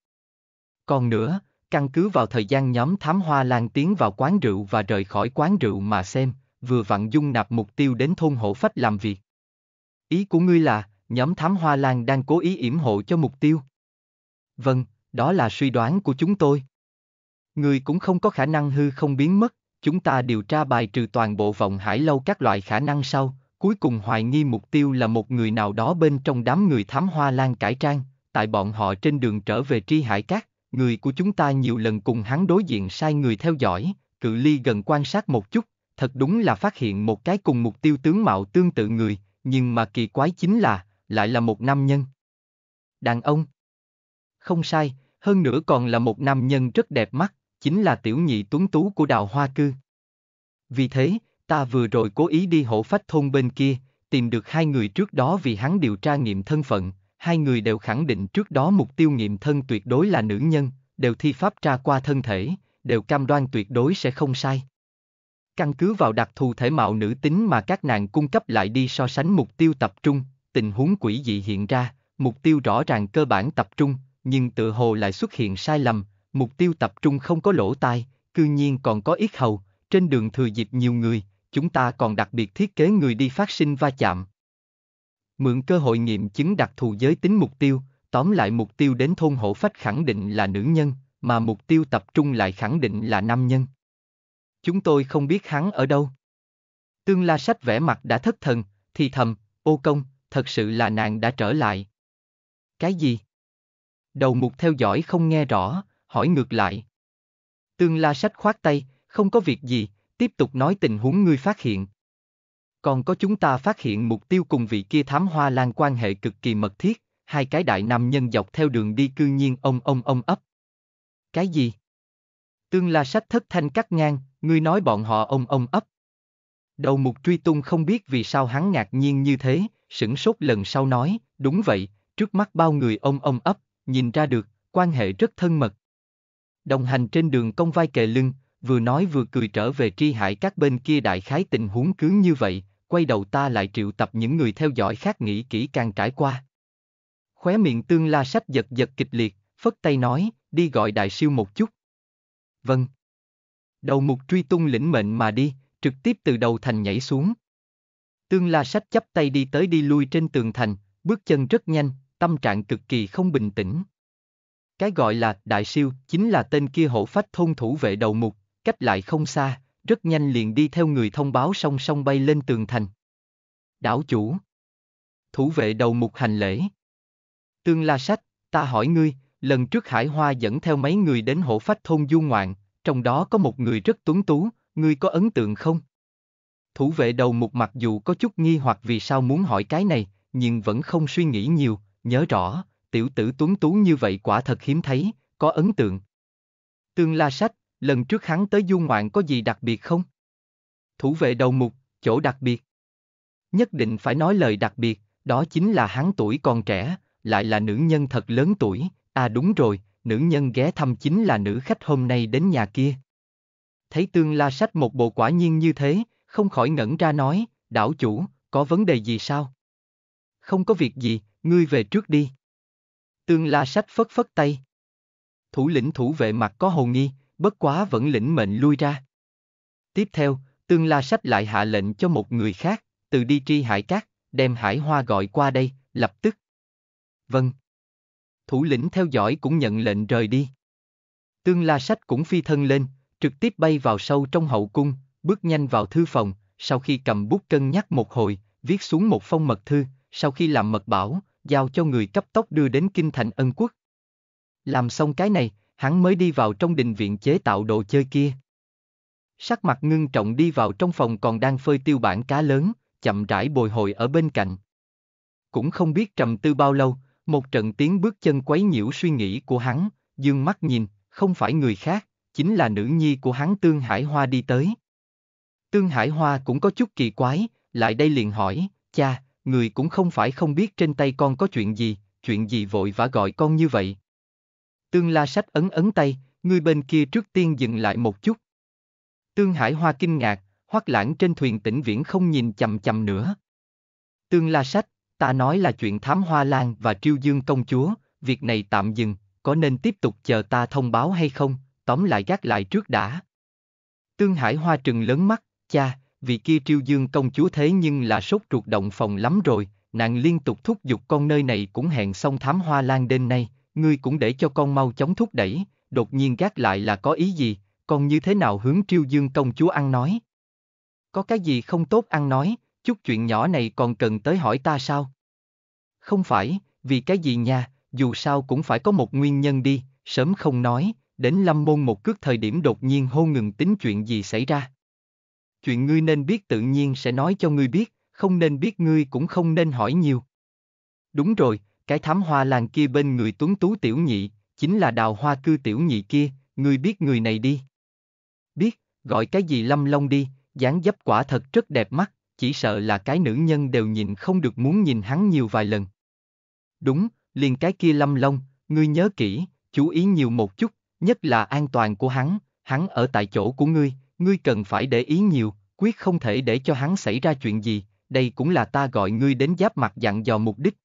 Còn nữa, căn cứ vào thời gian nhóm thám hoa lan tiến vào quán rượu và rời khỏi quán rượu mà xem, vừa vặn dung nạp mục tiêu đến thôn hổ phách làm việc. Ý của ngươi là, nhóm thám hoa lan đang cố ý yểm hộ cho mục tiêu. Vâng, đó là suy đoán của chúng tôi. Ngươi cũng không có khả năng hư không biến mất, chúng ta điều tra bài trừ toàn bộ vọng hải lâu các loại khả năng sau, cuối cùng hoài nghi mục tiêu là một người nào đó bên trong đám người thám hoa lan cải trang, tại bọn họ trên đường trở về tri hải cát, người của chúng ta nhiều lần cùng hắn đối diện sai người theo dõi, cự ly gần quan sát một chút, thật đúng là phát hiện một cái cùng mục tiêu tướng mạo tương tự người, nhưng mà kỳ quái chính là, lại là một nam nhân. Đàn ông. Không sai, hơn nữa còn là một nam nhân rất đẹp mắt, chính là tiểu nhị tuấn tú của đào hoa cư. Vì thế, ta vừa rồi cố ý đi hộ phách thôn bên kia, tìm được hai người trước đó vì hắn điều tra nghiệm thân phận, hai người đều khẳng định trước đó mục tiêu nghiệm thân tuyệt đối là nữ nhân, đều thi pháp tra qua thân thể, đều cam đoan tuyệt đối sẽ không sai. Căn cứ vào đặc thù thể mạo nữ tính mà các nàng cung cấp lại đi so sánh mục tiêu tập trung, tình huống quỷ dị hiện ra, mục tiêu rõ ràng cơ bản tập trung, nhưng tự hồ lại xuất hiện sai lầm, mục tiêu tập trung không có lỗ tai, cư nhiên còn có ít hầu, trên đường thừa dịp nhiều người, chúng ta còn đặc biệt thiết kế người đi phát sinh va chạm. Mượn cơ hội nghiệm chứng đặc thù giới tính mục tiêu, tóm lại mục tiêu đến thôn hộ phách khẳng định là nữ nhân, mà mục tiêu tập trung lại khẳng định là nam nhân. Chúng tôi không biết hắn ở đâu. Tương La Sách vẻ mặt đã thất thần, thì thầm, ô công, thật sự là nàng đã trở lại. Cái gì? Đầu mục theo dõi không nghe rõ, hỏi ngược lại. Tương La Sách khoát tay, không có việc gì, tiếp tục nói tình huống ngươi phát hiện còn có chúng ta phát hiện mục tiêu cùng vị kia thám hoa lan quan hệ cực kỳ mật thiết, hai cái đại nam nhân dọc theo đường đi cư nhiên ông ông ông ấp. Cái gì? Tương la sách thất thanh cắt ngang, ngươi nói bọn họ ông ông ấp. Đầu mục truy tung không biết vì sao hắn ngạc nhiên như thế, sửng sốt lần sau nói, đúng vậy, trước mắt bao người ông ông ấp, nhìn ra được, quan hệ rất thân mật. Đồng hành trên đường công vai kề lưng, vừa nói vừa cười trở về tri hại các bên kia đại khái tình huống cứ như vậy, quay đầu ta lại triệu tập những người theo dõi khác nghĩ kỹ càng trải qua. Khóe miệng tương la sách giật giật kịch liệt, phất tay nói, đi gọi đại siêu một chút. Vâng. Đầu mục truy tung lĩnh mệnh mà đi, trực tiếp từ đầu thành nhảy xuống. Tương la sách chắp tay đi tới đi lui trên tường thành, bước chân rất nhanh, tâm trạng cực kỳ không bình tĩnh. Cái gọi là đại siêu chính là tên kia hổ phách thôn thủ vệ đầu mục, cách lại không xa, rất nhanh liền đi theo người thông báo song song bay lên tường thành. Đảo chủ. Thủ vệ đầu mục hành lễ. Tương La Sách, ta hỏi ngươi, lần trước Hải Hoa dẫn theo mấy người đến hổ phách thôn du ngoạn, trong đó có một người rất tuấn tú, ngươi có ấn tượng không? Thủ vệ đầu mục mặc dù có chút nghi hoặc vì sao muốn hỏi cái này, nhưng vẫn không suy nghĩ nhiều, nhớ rõ, tiểu tử tuấn tú như vậy quả thật hiếm thấy, có ấn tượng. Tương La Sách, lần trước hắn tới du ngoạn có gì đặc biệt không? Thủ vệ đầu mục, chỗ đặc biệt. Nhất định phải nói lời đặc biệt, đó chính là hắn tuổi còn trẻ, lại là nữ nhân thật lớn tuổi, à đúng rồi, nữ nhân ghé thăm chính là nữ khách hôm nay đến nhà kia. Thấy tương la sách một bộ quả nhiên như thế, không khỏi ngẩn ra nói, đảo chủ, có vấn đề gì sao? Không có việc gì, ngươi về trước đi. Tương la sách phất phất tay. Thủ lĩnh thủ vệ mặt có hồ nghi, bất quá vẫn lĩnh mệnh lui ra. Tiếp theo, Tương La Sách lại hạ lệnh cho một người khác, từ đi tri hải cát, đem hải hoa gọi qua đây, lập tức. Vâng. Thủ lĩnh theo dõi cũng nhận lệnh rời đi. Tương La Sách cũng phi thân lên, trực tiếp bay vào sâu trong hậu cung, bước nhanh vào thư phòng, sau khi cầm bút cân nhắc một hồi, viết xuống một phong mật thư, sau khi làm mật bảo, giao cho người cấp tốc đưa đến kinh thành ân quốc. Làm xong cái này, hắn mới đi vào trong đình viện chế tạo đồ chơi kia. Sắc mặt ngưng trọng đi vào trong phòng còn đang phơi tiêu bản cá lớn, chậm rãi bồi hồi ở bên cạnh. Cũng không biết trầm tư bao lâu, một trận tiếng bước chân quấy nhiễu suy nghĩ của hắn, dương mắt nhìn, không phải người khác, chính là nữ nhi của hắn Tương Hải Hoa đi tới. Tương Hải Hoa cũng có chút kỳ quái, lại đây liền hỏi, cha, người cũng không phải không biết trên tay con có chuyện gì, chuyện gì vội vã gọi con như vậy. Tương La Sách ấn ấn tay, người bên kia trước tiên dừng lại một chút. Tương Hải Hoa kinh ngạc, hoắc lãng trên thuyền tỉnh viễn không nhìn chầm chầm nữa. Tương La Sách, ta nói là chuyện thám hoa lan và triêu dương công chúa, việc này tạm dừng, có nên tiếp tục chờ ta thông báo hay không, tóm lại gác lại trước đã. Tương Hải Hoa trừng lớn mắt, cha, vì kia triêu dương công chúa thế nhưng là sốt ruột động phòng lắm rồi, nàng liên tục thúc giục con nơi này cũng hẹn xong thám hoa lan đêm nay, ngươi cũng để cho con mau chóng thúc đẩy, đột nhiên gác lại là có ý gì, Con như thế nào hướng triêu dương công chúa ăn nói. Có cái gì không tốt ăn nói, chút chuyện nhỏ này còn cần tới hỏi ta sao? Không phải, vì cái gì nha, dù sao cũng phải có một nguyên nhân đi, sớm không nói, đến lâm môn một cước thời điểm đột nhiên hô ngừng tính chuyện gì xảy ra. Chuyện ngươi nên biết tự nhiên sẽ nói cho ngươi biết, không nên biết ngươi cũng không nên hỏi nhiều. Đúng rồi, cái thám hoa làng kia bên người tuấn tú tiểu nhị, chính là đào hoa cư tiểu nhị kia, ngươi biết người này đi. Biết, gọi cái gì lâm long đi, dáng dấp quả thật rất đẹp mắt, chỉ sợ là cái nữ nhân đều nhìn không được muốn nhìn hắn nhiều vài lần. Đúng, liền cái kia lâm long, ngươi nhớ kỹ, chú ý nhiều một chút, nhất là an toàn của hắn, hắn ở tại chỗ của ngươi, ngươi cần phải để ý nhiều, quyết không thể để cho hắn xảy ra chuyện gì, đây cũng là ta gọi ngươi đến giáp mặt dặn dò mục đích.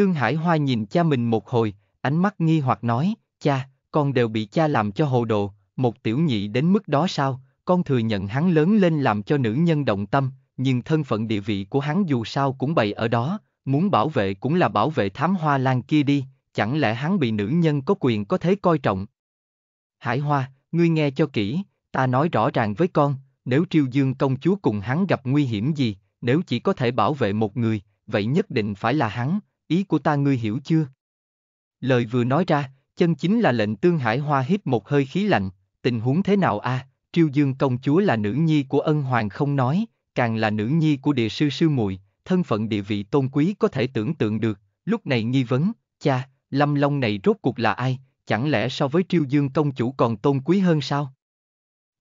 Tương Hải Hoa nhìn cha mình một hồi, ánh mắt nghi hoặc nói, cha, con đều bị cha làm cho hồ đồ, một tiểu nhị đến mức đó sao, con thừa nhận hắn lớn lên làm cho nữ nhân động tâm, nhưng thân phận địa vị của hắn dù sao cũng bày ở đó, muốn bảo vệ cũng là bảo vệ thám hoa lan kia đi, chẳng lẽ hắn bị nữ nhân có quyền có thế coi trọng. Hải Hoa, ngươi nghe cho kỹ, ta nói rõ ràng với con, nếu Triêu dương công chúa cùng hắn gặp nguy hiểm gì, nếu chỉ có thể bảo vệ một người, vậy nhất định phải là hắn, ý của ta ngươi hiểu chưa? Lời vừa nói ra, chân chính là lệnh tương hải hoa hít một hơi khí lạnh, tình huống thế nào a? À? Triêu Dương công chúa là nữ nhi của ân hoàng không nói, càng là nữ nhi của địa sư sư muội, thân phận địa vị tôn quý có thể tưởng tượng được, lúc này nghi vấn, cha, Lâm Long này rốt cuộc là ai, chẳng lẽ so với Triêu Dương công chủ còn tôn quý hơn sao?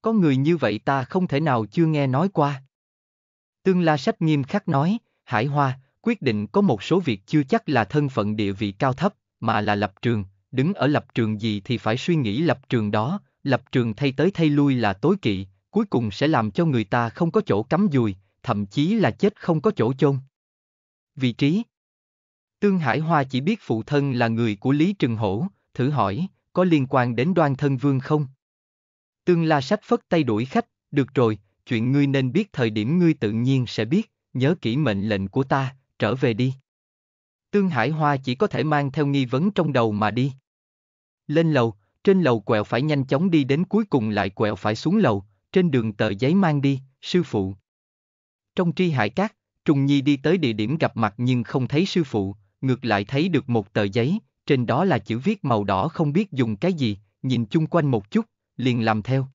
Có người như vậy ta không thể nào chưa nghe nói qua. Tương La Sách nghiêm khắc nói, Hải Hoa, quyết định có một số việc chưa chắc là thân phận địa vị cao thấp, mà là lập trường, đứng ở lập trường gì thì phải suy nghĩ lập trường đó, lập trường thay tới thay lui là tối kỵ, cuối cùng sẽ làm cho người ta không có chỗ cắm dùi, thậm chí là chết không có chỗ chôn. Vị trí Tương Hải Hoa chỉ biết phụ thân là người của Lý Trừng Hổ, thử hỏi, có liên quan đến đoan thân vương không? Tương La Sách phất tay đuổi khách, được rồi, chuyện ngươi nên biết thời điểm ngươi tự nhiên sẽ biết, nhớ kỹ mệnh lệnh của ta, trở về đi. Tương Hải Hoa chỉ có thể mang theo nghi vấn trong đầu mà đi. Lên lầu, trên lầu quẹo phải nhanh chóng đi đến cuối cùng lại quẹo phải xuống lầu, trên đường tờ giấy mang đi, sư phụ. Trong tri hải cát, Trùng Nhi đi tới địa điểm gặp mặt nhưng không thấy sư phụ, ngược lại thấy được một tờ giấy, trên đó là chữ viết màu đỏ không biết dùng cái gì, nhìn chung quanh một chút, liền làm theo.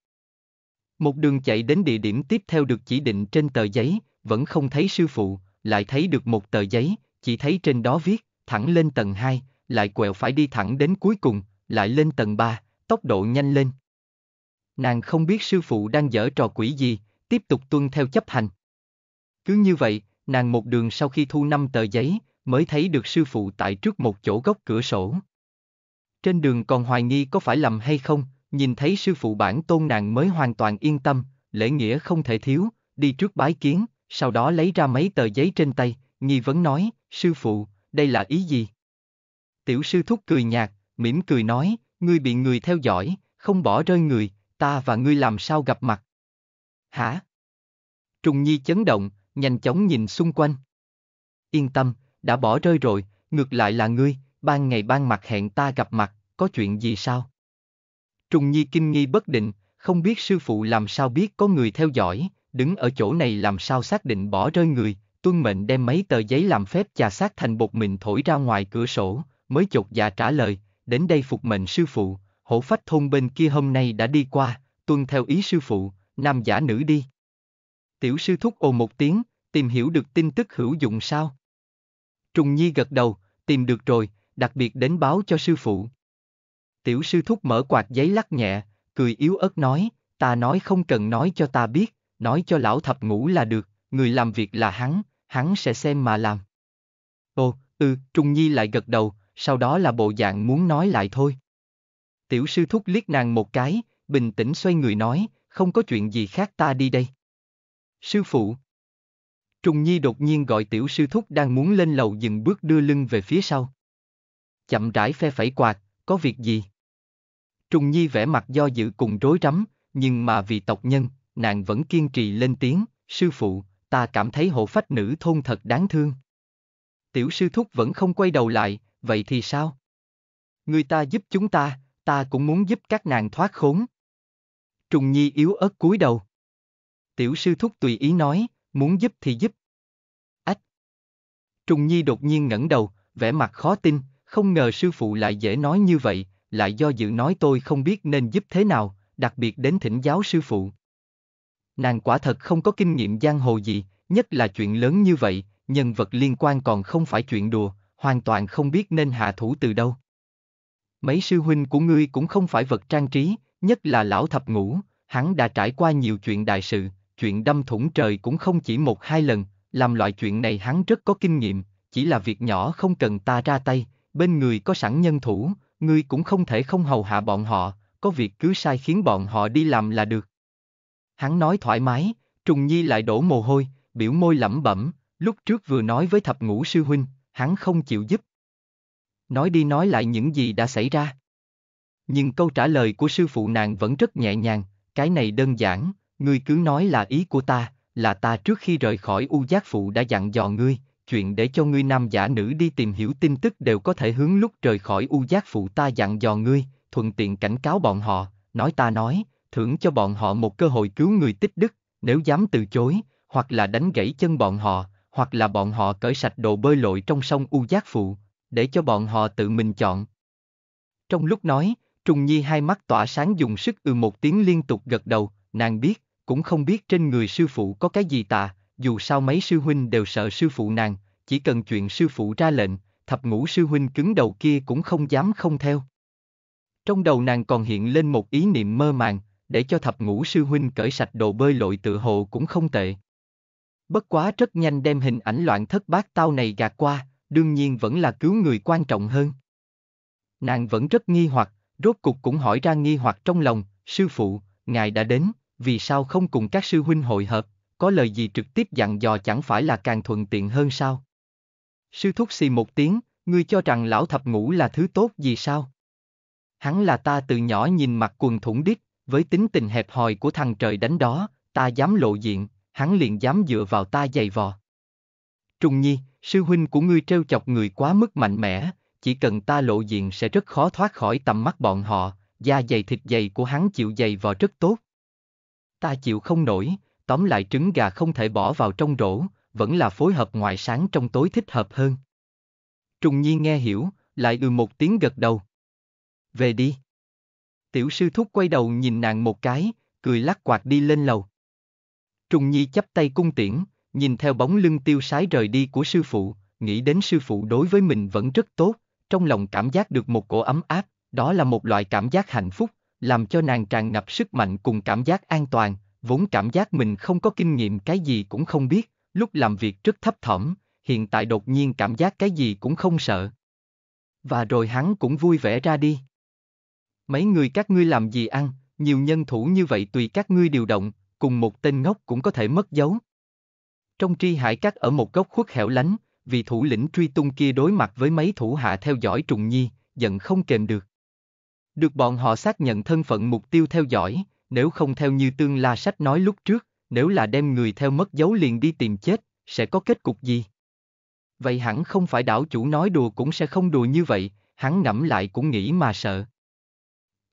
Một đường chạy đến địa điểm tiếp theo được chỉ định trên tờ giấy, vẫn không thấy sư phụ, lại thấy được một tờ giấy, chỉ thấy trên đó viết, thẳng lên tầng 2, lại quẹo phải đi thẳng đến cuối cùng, lại lên tầng 3, tốc độ nhanh lên. Nàng không biết sư phụ đang dở trò quỷ gì, tiếp tục tuân theo chấp hành. Cứ như vậy, nàng một đường sau khi thu năm tờ giấy, mới thấy được sư phụ tại trước một chỗ góc cửa sổ. Trên đường còn hoài nghi có phải lầm hay không, nhìn thấy sư phụ bản tôn nàng mới hoàn toàn yên tâm, lễ nghĩa không thể thiếu, đi trước bái kiến, sau đó lấy ra mấy tờ giấy trên tay, nghi vấn nói, sư phụ, đây là ý gì? Tiểu sư thúc cười nhạt, mỉm cười nói, ngươi bị người theo dõi, không bỏ rơi người, ta và ngươi làm sao gặp mặt? Hả? Trùng Nhi chấn động, nhanh chóng nhìn xung quanh. Yên tâm, đã bỏ rơi rồi, ngược lại là ngươi, ban ngày ban mặt hẹn ta gặp mặt, có chuyện gì sao? Trùng Nhi kinh nghi bất định, không biết sư phụ làm sao biết có người theo dõi, đứng ở chỗ này làm sao xác định bỏ rơi người, tuân mệnh đem mấy tờ giấy làm phép chà sát thành bột mình thổi ra ngoài cửa sổ, mới chột dạ trả lời, đến đây phục mệnh sư phụ, hổ phách thôn bên kia hôm nay đã đi qua, tuân theo ý sư phụ, nam giả nữ đi. Tiểu sư thúc ồ một tiếng, tìm hiểu được tin tức hữu dụng sao? Trùng Nhi gật đầu, tìm được rồi, đặc biệt đến báo cho sư phụ. Tiểu sư thúc mở quạt giấy lắc nhẹ, cười yếu ớt nói, ta nói không cần nói cho ta biết, nói cho lão thập ngũ là được, người làm việc là hắn, hắn sẽ xem mà làm. Ồ, ừ, Trung Nhi lại gật đầu, sau đó là bộ dạng muốn nói lại thôi. Tiểu sư thúc liếc nàng một cái, bình tĩnh xoay người nói, không có chuyện gì khác ta đi đây. Sư phụ. Trung Nhi đột nhiên gọi tiểu sư thúc đang muốn lên lầu dừng bước đưa lưng về phía sau. Chậm rãi phe phẩy quạt, có việc gì? Trung Nhi vẻ mặt do dự cùng rối rắm, nhưng mà vì tộc nhân, nàng vẫn kiên trì lên tiếng, sư phụ, ta cảm thấy hộ phách nữ thôn thật đáng thương. Tiểu sư thúc vẫn không quay đầu lại, vậy thì sao? Người ta giúp chúng ta, ta cũng muốn giúp các nàng thoát khốn. Trùng Nhi yếu ớt cúi đầu. Tiểu sư thúc tùy ý nói, muốn giúp thì giúp. Ách! Trùng Nhi đột nhiên ngẩng đầu, vẻ mặt khó tin, không ngờ sư phụ lại dễ nói như vậy, lại do dự nói tôi không biết nên giúp thế nào, đặc biệt đến thỉnh giáo sư phụ. Nàng quả thật không có kinh nghiệm giang hồ gì, nhất là chuyện lớn như vậy, nhân vật liên quan còn không phải chuyện đùa, hoàn toàn không biết nên hạ thủ từ đâu. Mấy sư huynh của ngươi cũng không phải vật trang trí, nhất là lão thập ngũ, hắn đã trải qua nhiều chuyện đại sự, chuyện đâm thủng trời cũng không chỉ một hai lần, làm loại chuyện này hắn rất có kinh nghiệm, chỉ là việc nhỏ không cần ta ra tay, bên người có sẵn nhân thủ, ngươi cũng không thể không hầu hạ bọn họ, có việc cứ sai khiến bọn họ đi làm là được hắn nói thoải mái, Trùng Nhi lại đổ mồ hôi, biểu môi lẩm bẩm, lúc trước vừa nói với thập ngũ sư huynh, hắn không chịu giúp. Nói đi nói lại những gì đã xảy ra. Nhưng câu trả lời của sư phụ nàng vẫn rất nhẹ nhàng, cái này đơn giản, ngươi cứ nói là ý của ta, là ta trước khi rời khỏi U Giác Phụ đã dặn dò ngươi, chuyện để cho ngươi nam giả nữ đi tìm hiểu tin tức đều có thể hướng lúc rời khỏi U Giác Phụ ta dặn dò ngươi, thuận tiện cảnh cáo bọn họ, nói ta nói, thưởng cho bọn họ một cơ hội cứu người tích đức, nếu dám từ chối, hoặc là đánh gãy chân bọn họ, hoặc là bọn họ cởi sạch đồ bơi lội trong sông U Giác Phụ, để cho bọn họ tự mình chọn. Trong lúc nói, Trùng Nhi hai mắt tỏa sáng dùng sức ừ một tiếng liên tục gật đầu, nàng biết, cũng không biết trên người sư phụ có cái gì tà, dù sao mấy sư huynh đều sợ sư phụ nàng, chỉ cần chuyện sư phụ ra lệnh, thập ngũ sư huynh cứng đầu kia cũng không dám không theo. Trong đầu nàng còn hiện lên một ý niệm mơ màng, để cho thập ngũ sư huynh cởi sạch đồ bơi lội tự hồ cũng không tệ. Bất quá rất nhanh đem hình ảnh loạn thất bát tao này gạt qua, đương nhiên vẫn là cứu người quan trọng hơn. Nàng vẫn rất nghi hoặc, rốt cục cũng hỏi ra nghi hoặc trong lòng, sư phụ, ngài đã đến, vì sao không cùng các sư huynh hội hợp, có lời gì trực tiếp dặn dò chẳng phải là càng thuận tiện hơn sao? Sư thúc xì một tiếng, ngươi cho rằng lão thập ngũ là thứ tốt gì sao? Hắn là ta từ nhỏ nhìn mặt quần thủng đít, với tính tình hẹp hòi của thằng trời đánh đó, ta dám lộ diện, hắn liền dám dựa vào ta giày vò. Trung Nhi, sư huynh của ngươi trêu chọc người quá mức mạnh mẽ, chỉ cần ta lộ diện sẽ rất khó thoát khỏi tầm mắt bọn họ, da dày thịt dày của hắn chịu dày vò rất tốt. Ta chịu không nổi, tóm lại trứng gà không thể bỏ vào trong rổ, vẫn là phối hợp ngoại sáng trong tối thích hợp hơn. Trùng Nhi nghe hiểu, lại ừ một tiếng gật đầu. Về đi. Tiểu sư thúc quay đầu nhìn nàng một cái, cười lắc quạt đi lên lầu. Trùng Nhi chắp tay cung tiễn, nhìn theo bóng lưng tiêu sái rời đi của sư phụ, nghĩ đến sư phụ đối với mình vẫn rất tốt, trong lòng cảm giác được một cổ ấm áp, đó là một loại cảm giác hạnh phúc, làm cho nàng tràn ngập sức mạnh cùng cảm giác an toàn, vốn cảm giác mình không có kinh nghiệm cái gì cũng không biết, lúc làm việc rất thấp thỏm, hiện tại đột nhiên cảm giác cái gì cũng không sợ. Và rồi hắn cũng vui vẻ ra đi. Mấy người các ngươi làm gì ăn, nhiều nhân thủ như vậy tùy các ngươi điều động, cùng một tên ngốc cũng có thể mất dấu. Trong tri hải các ở một góc khuất hẻo lánh, vì thủ lĩnh truy tung kia đối mặt với mấy thủ hạ theo dõi trùng nhi, giận không kềm được. Được bọn họ xác nhận thân phận mục tiêu theo dõi, nếu không theo như tương la sách nói lúc trước, nếu là đem người theo mất dấu liền đi tìm chết, sẽ có kết cục gì? Vậy hẳn không phải đảo chủ nói đùa cũng sẽ không đùa như vậy, hắn ngẫm lại cũng nghĩ mà sợ.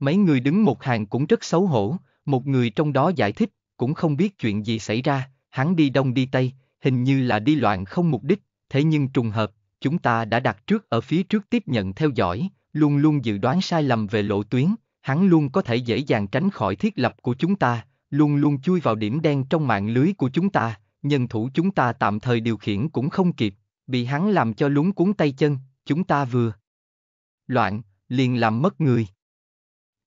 Mấy người đứng một hàng cũng rất xấu hổ, một người trong đó giải thích, cũng không biết chuyện gì xảy ra, hắn đi đông đi tây, hình như là đi loạn không mục đích, thế nhưng trùng hợp, chúng ta đã đặt trước ở phía trước tiếp nhận theo dõi, luôn luôn dự đoán sai lầm về lộ tuyến, hắn luôn có thể dễ dàng tránh khỏi thiết lập của chúng ta, luôn luôn chui vào điểm đen trong mạng lưới của chúng ta, nhân thủ chúng ta tạm thời điều khiển cũng không kịp, bị hắn làm cho lúng cuốn tay chân, chúng ta vừa loạn, liền làm mất người.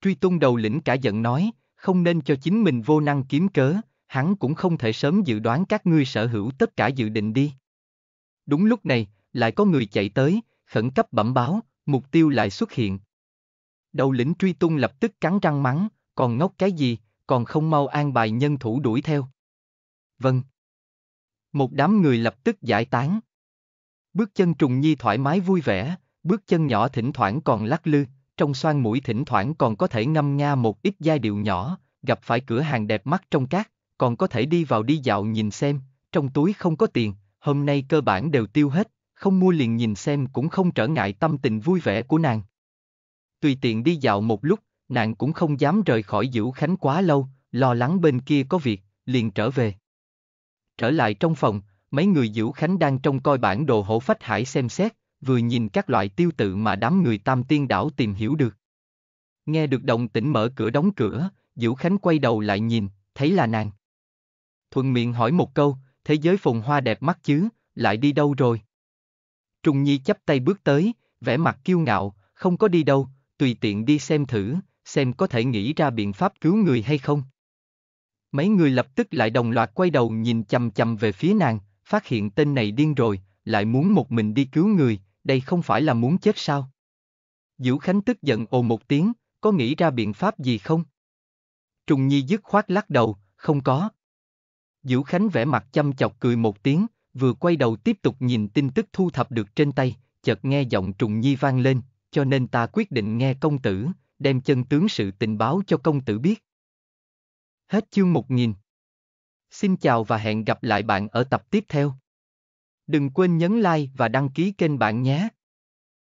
Truy tung đầu lĩnh cả giận nói, không nên cho chính mình vô năng kiếm cớ, hắn cũng không thể sớm dự đoán các ngươi sở hữu tất cả dự định đi. Đúng lúc này, lại có người chạy tới, khẩn cấp bẩm báo, mục tiêu lại xuất hiện. Đầu lĩnh truy tung lập tức cắn răng mắng, còn ngốc cái gì, còn không mau an bài nhân thủ đuổi theo. Vâng. Một đám người lập tức giải tán. Bước chân trùng nhi thoải mái vui vẻ, bước chân nhỏ thỉnh thoảng còn lắc lư, trong xoang mũi thỉnh thoảng còn có thể ngâm nga một ít giai điệu nhỏ, gặp phải cửa hàng đẹp mắt trong cát, còn có thể đi vào đi dạo nhìn xem, trong túi không có tiền, hôm nay cơ bản đều tiêu hết, không mua liền nhìn xem cũng không trở ngại tâm tình vui vẻ của nàng. Tùy tiện đi dạo một lúc, nàng cũng không dám rời khỏi Diễu Khánh quá lâu, lo lắng bên kia có việc, liền trở về. Trở lại trong phòng, mấy người Diễu Khánh đang trong coi bản đồ Hổ phách hải xem xét, vừa nhìn các loại tiêu tự mà đám người tam tiên đảo tìm hiểu được. Nghe được động tĩnh mở cửa đóng cửa, Diễu Khánh quay đầu lại nhìn, thấy là nàng. Thuận miệng hỏi một câu, thế giới phồn hoa đẹp mắt chứ, lại đi đâu rồi? Trung Nhi chắp tay bước tới, vẻ mặt kiêu ngạo, không có đi đâu, tùy tiện đi xem thử, xem có thể nghĩ ra biện pháp cứu người hay không. Mấy người lập tức lại đồng loạt quay đầu nhìn chầm chầm về phía nàng, phát hiện tên này điên rồi, lại muốn một mình đi cứu người, đây không phải là muốn chết sao? Diễu Khánh tức giận ồ một tiếng, có nghĩ ra biện pháp gì không? Trùng Nhi dứt khoát lắc đầu, không có. Diễu Khánh vẻ mặt chăm chọc cười một tiếng, vừa quay đầu tiếp tục nhìn tin tức thu thập được trên tay, chợt nghe giọng Trùng Nhi vang lên, cho nên ta quyết định nghe công tử, đem chân tướng sự tình báo cho công tử biết. Hết chương một nghìn. Xin chào và hẹn gặp lại bạn ở tập tiếp theo. Đừng quên nhấn like và đăng ký kênh bạn nhé.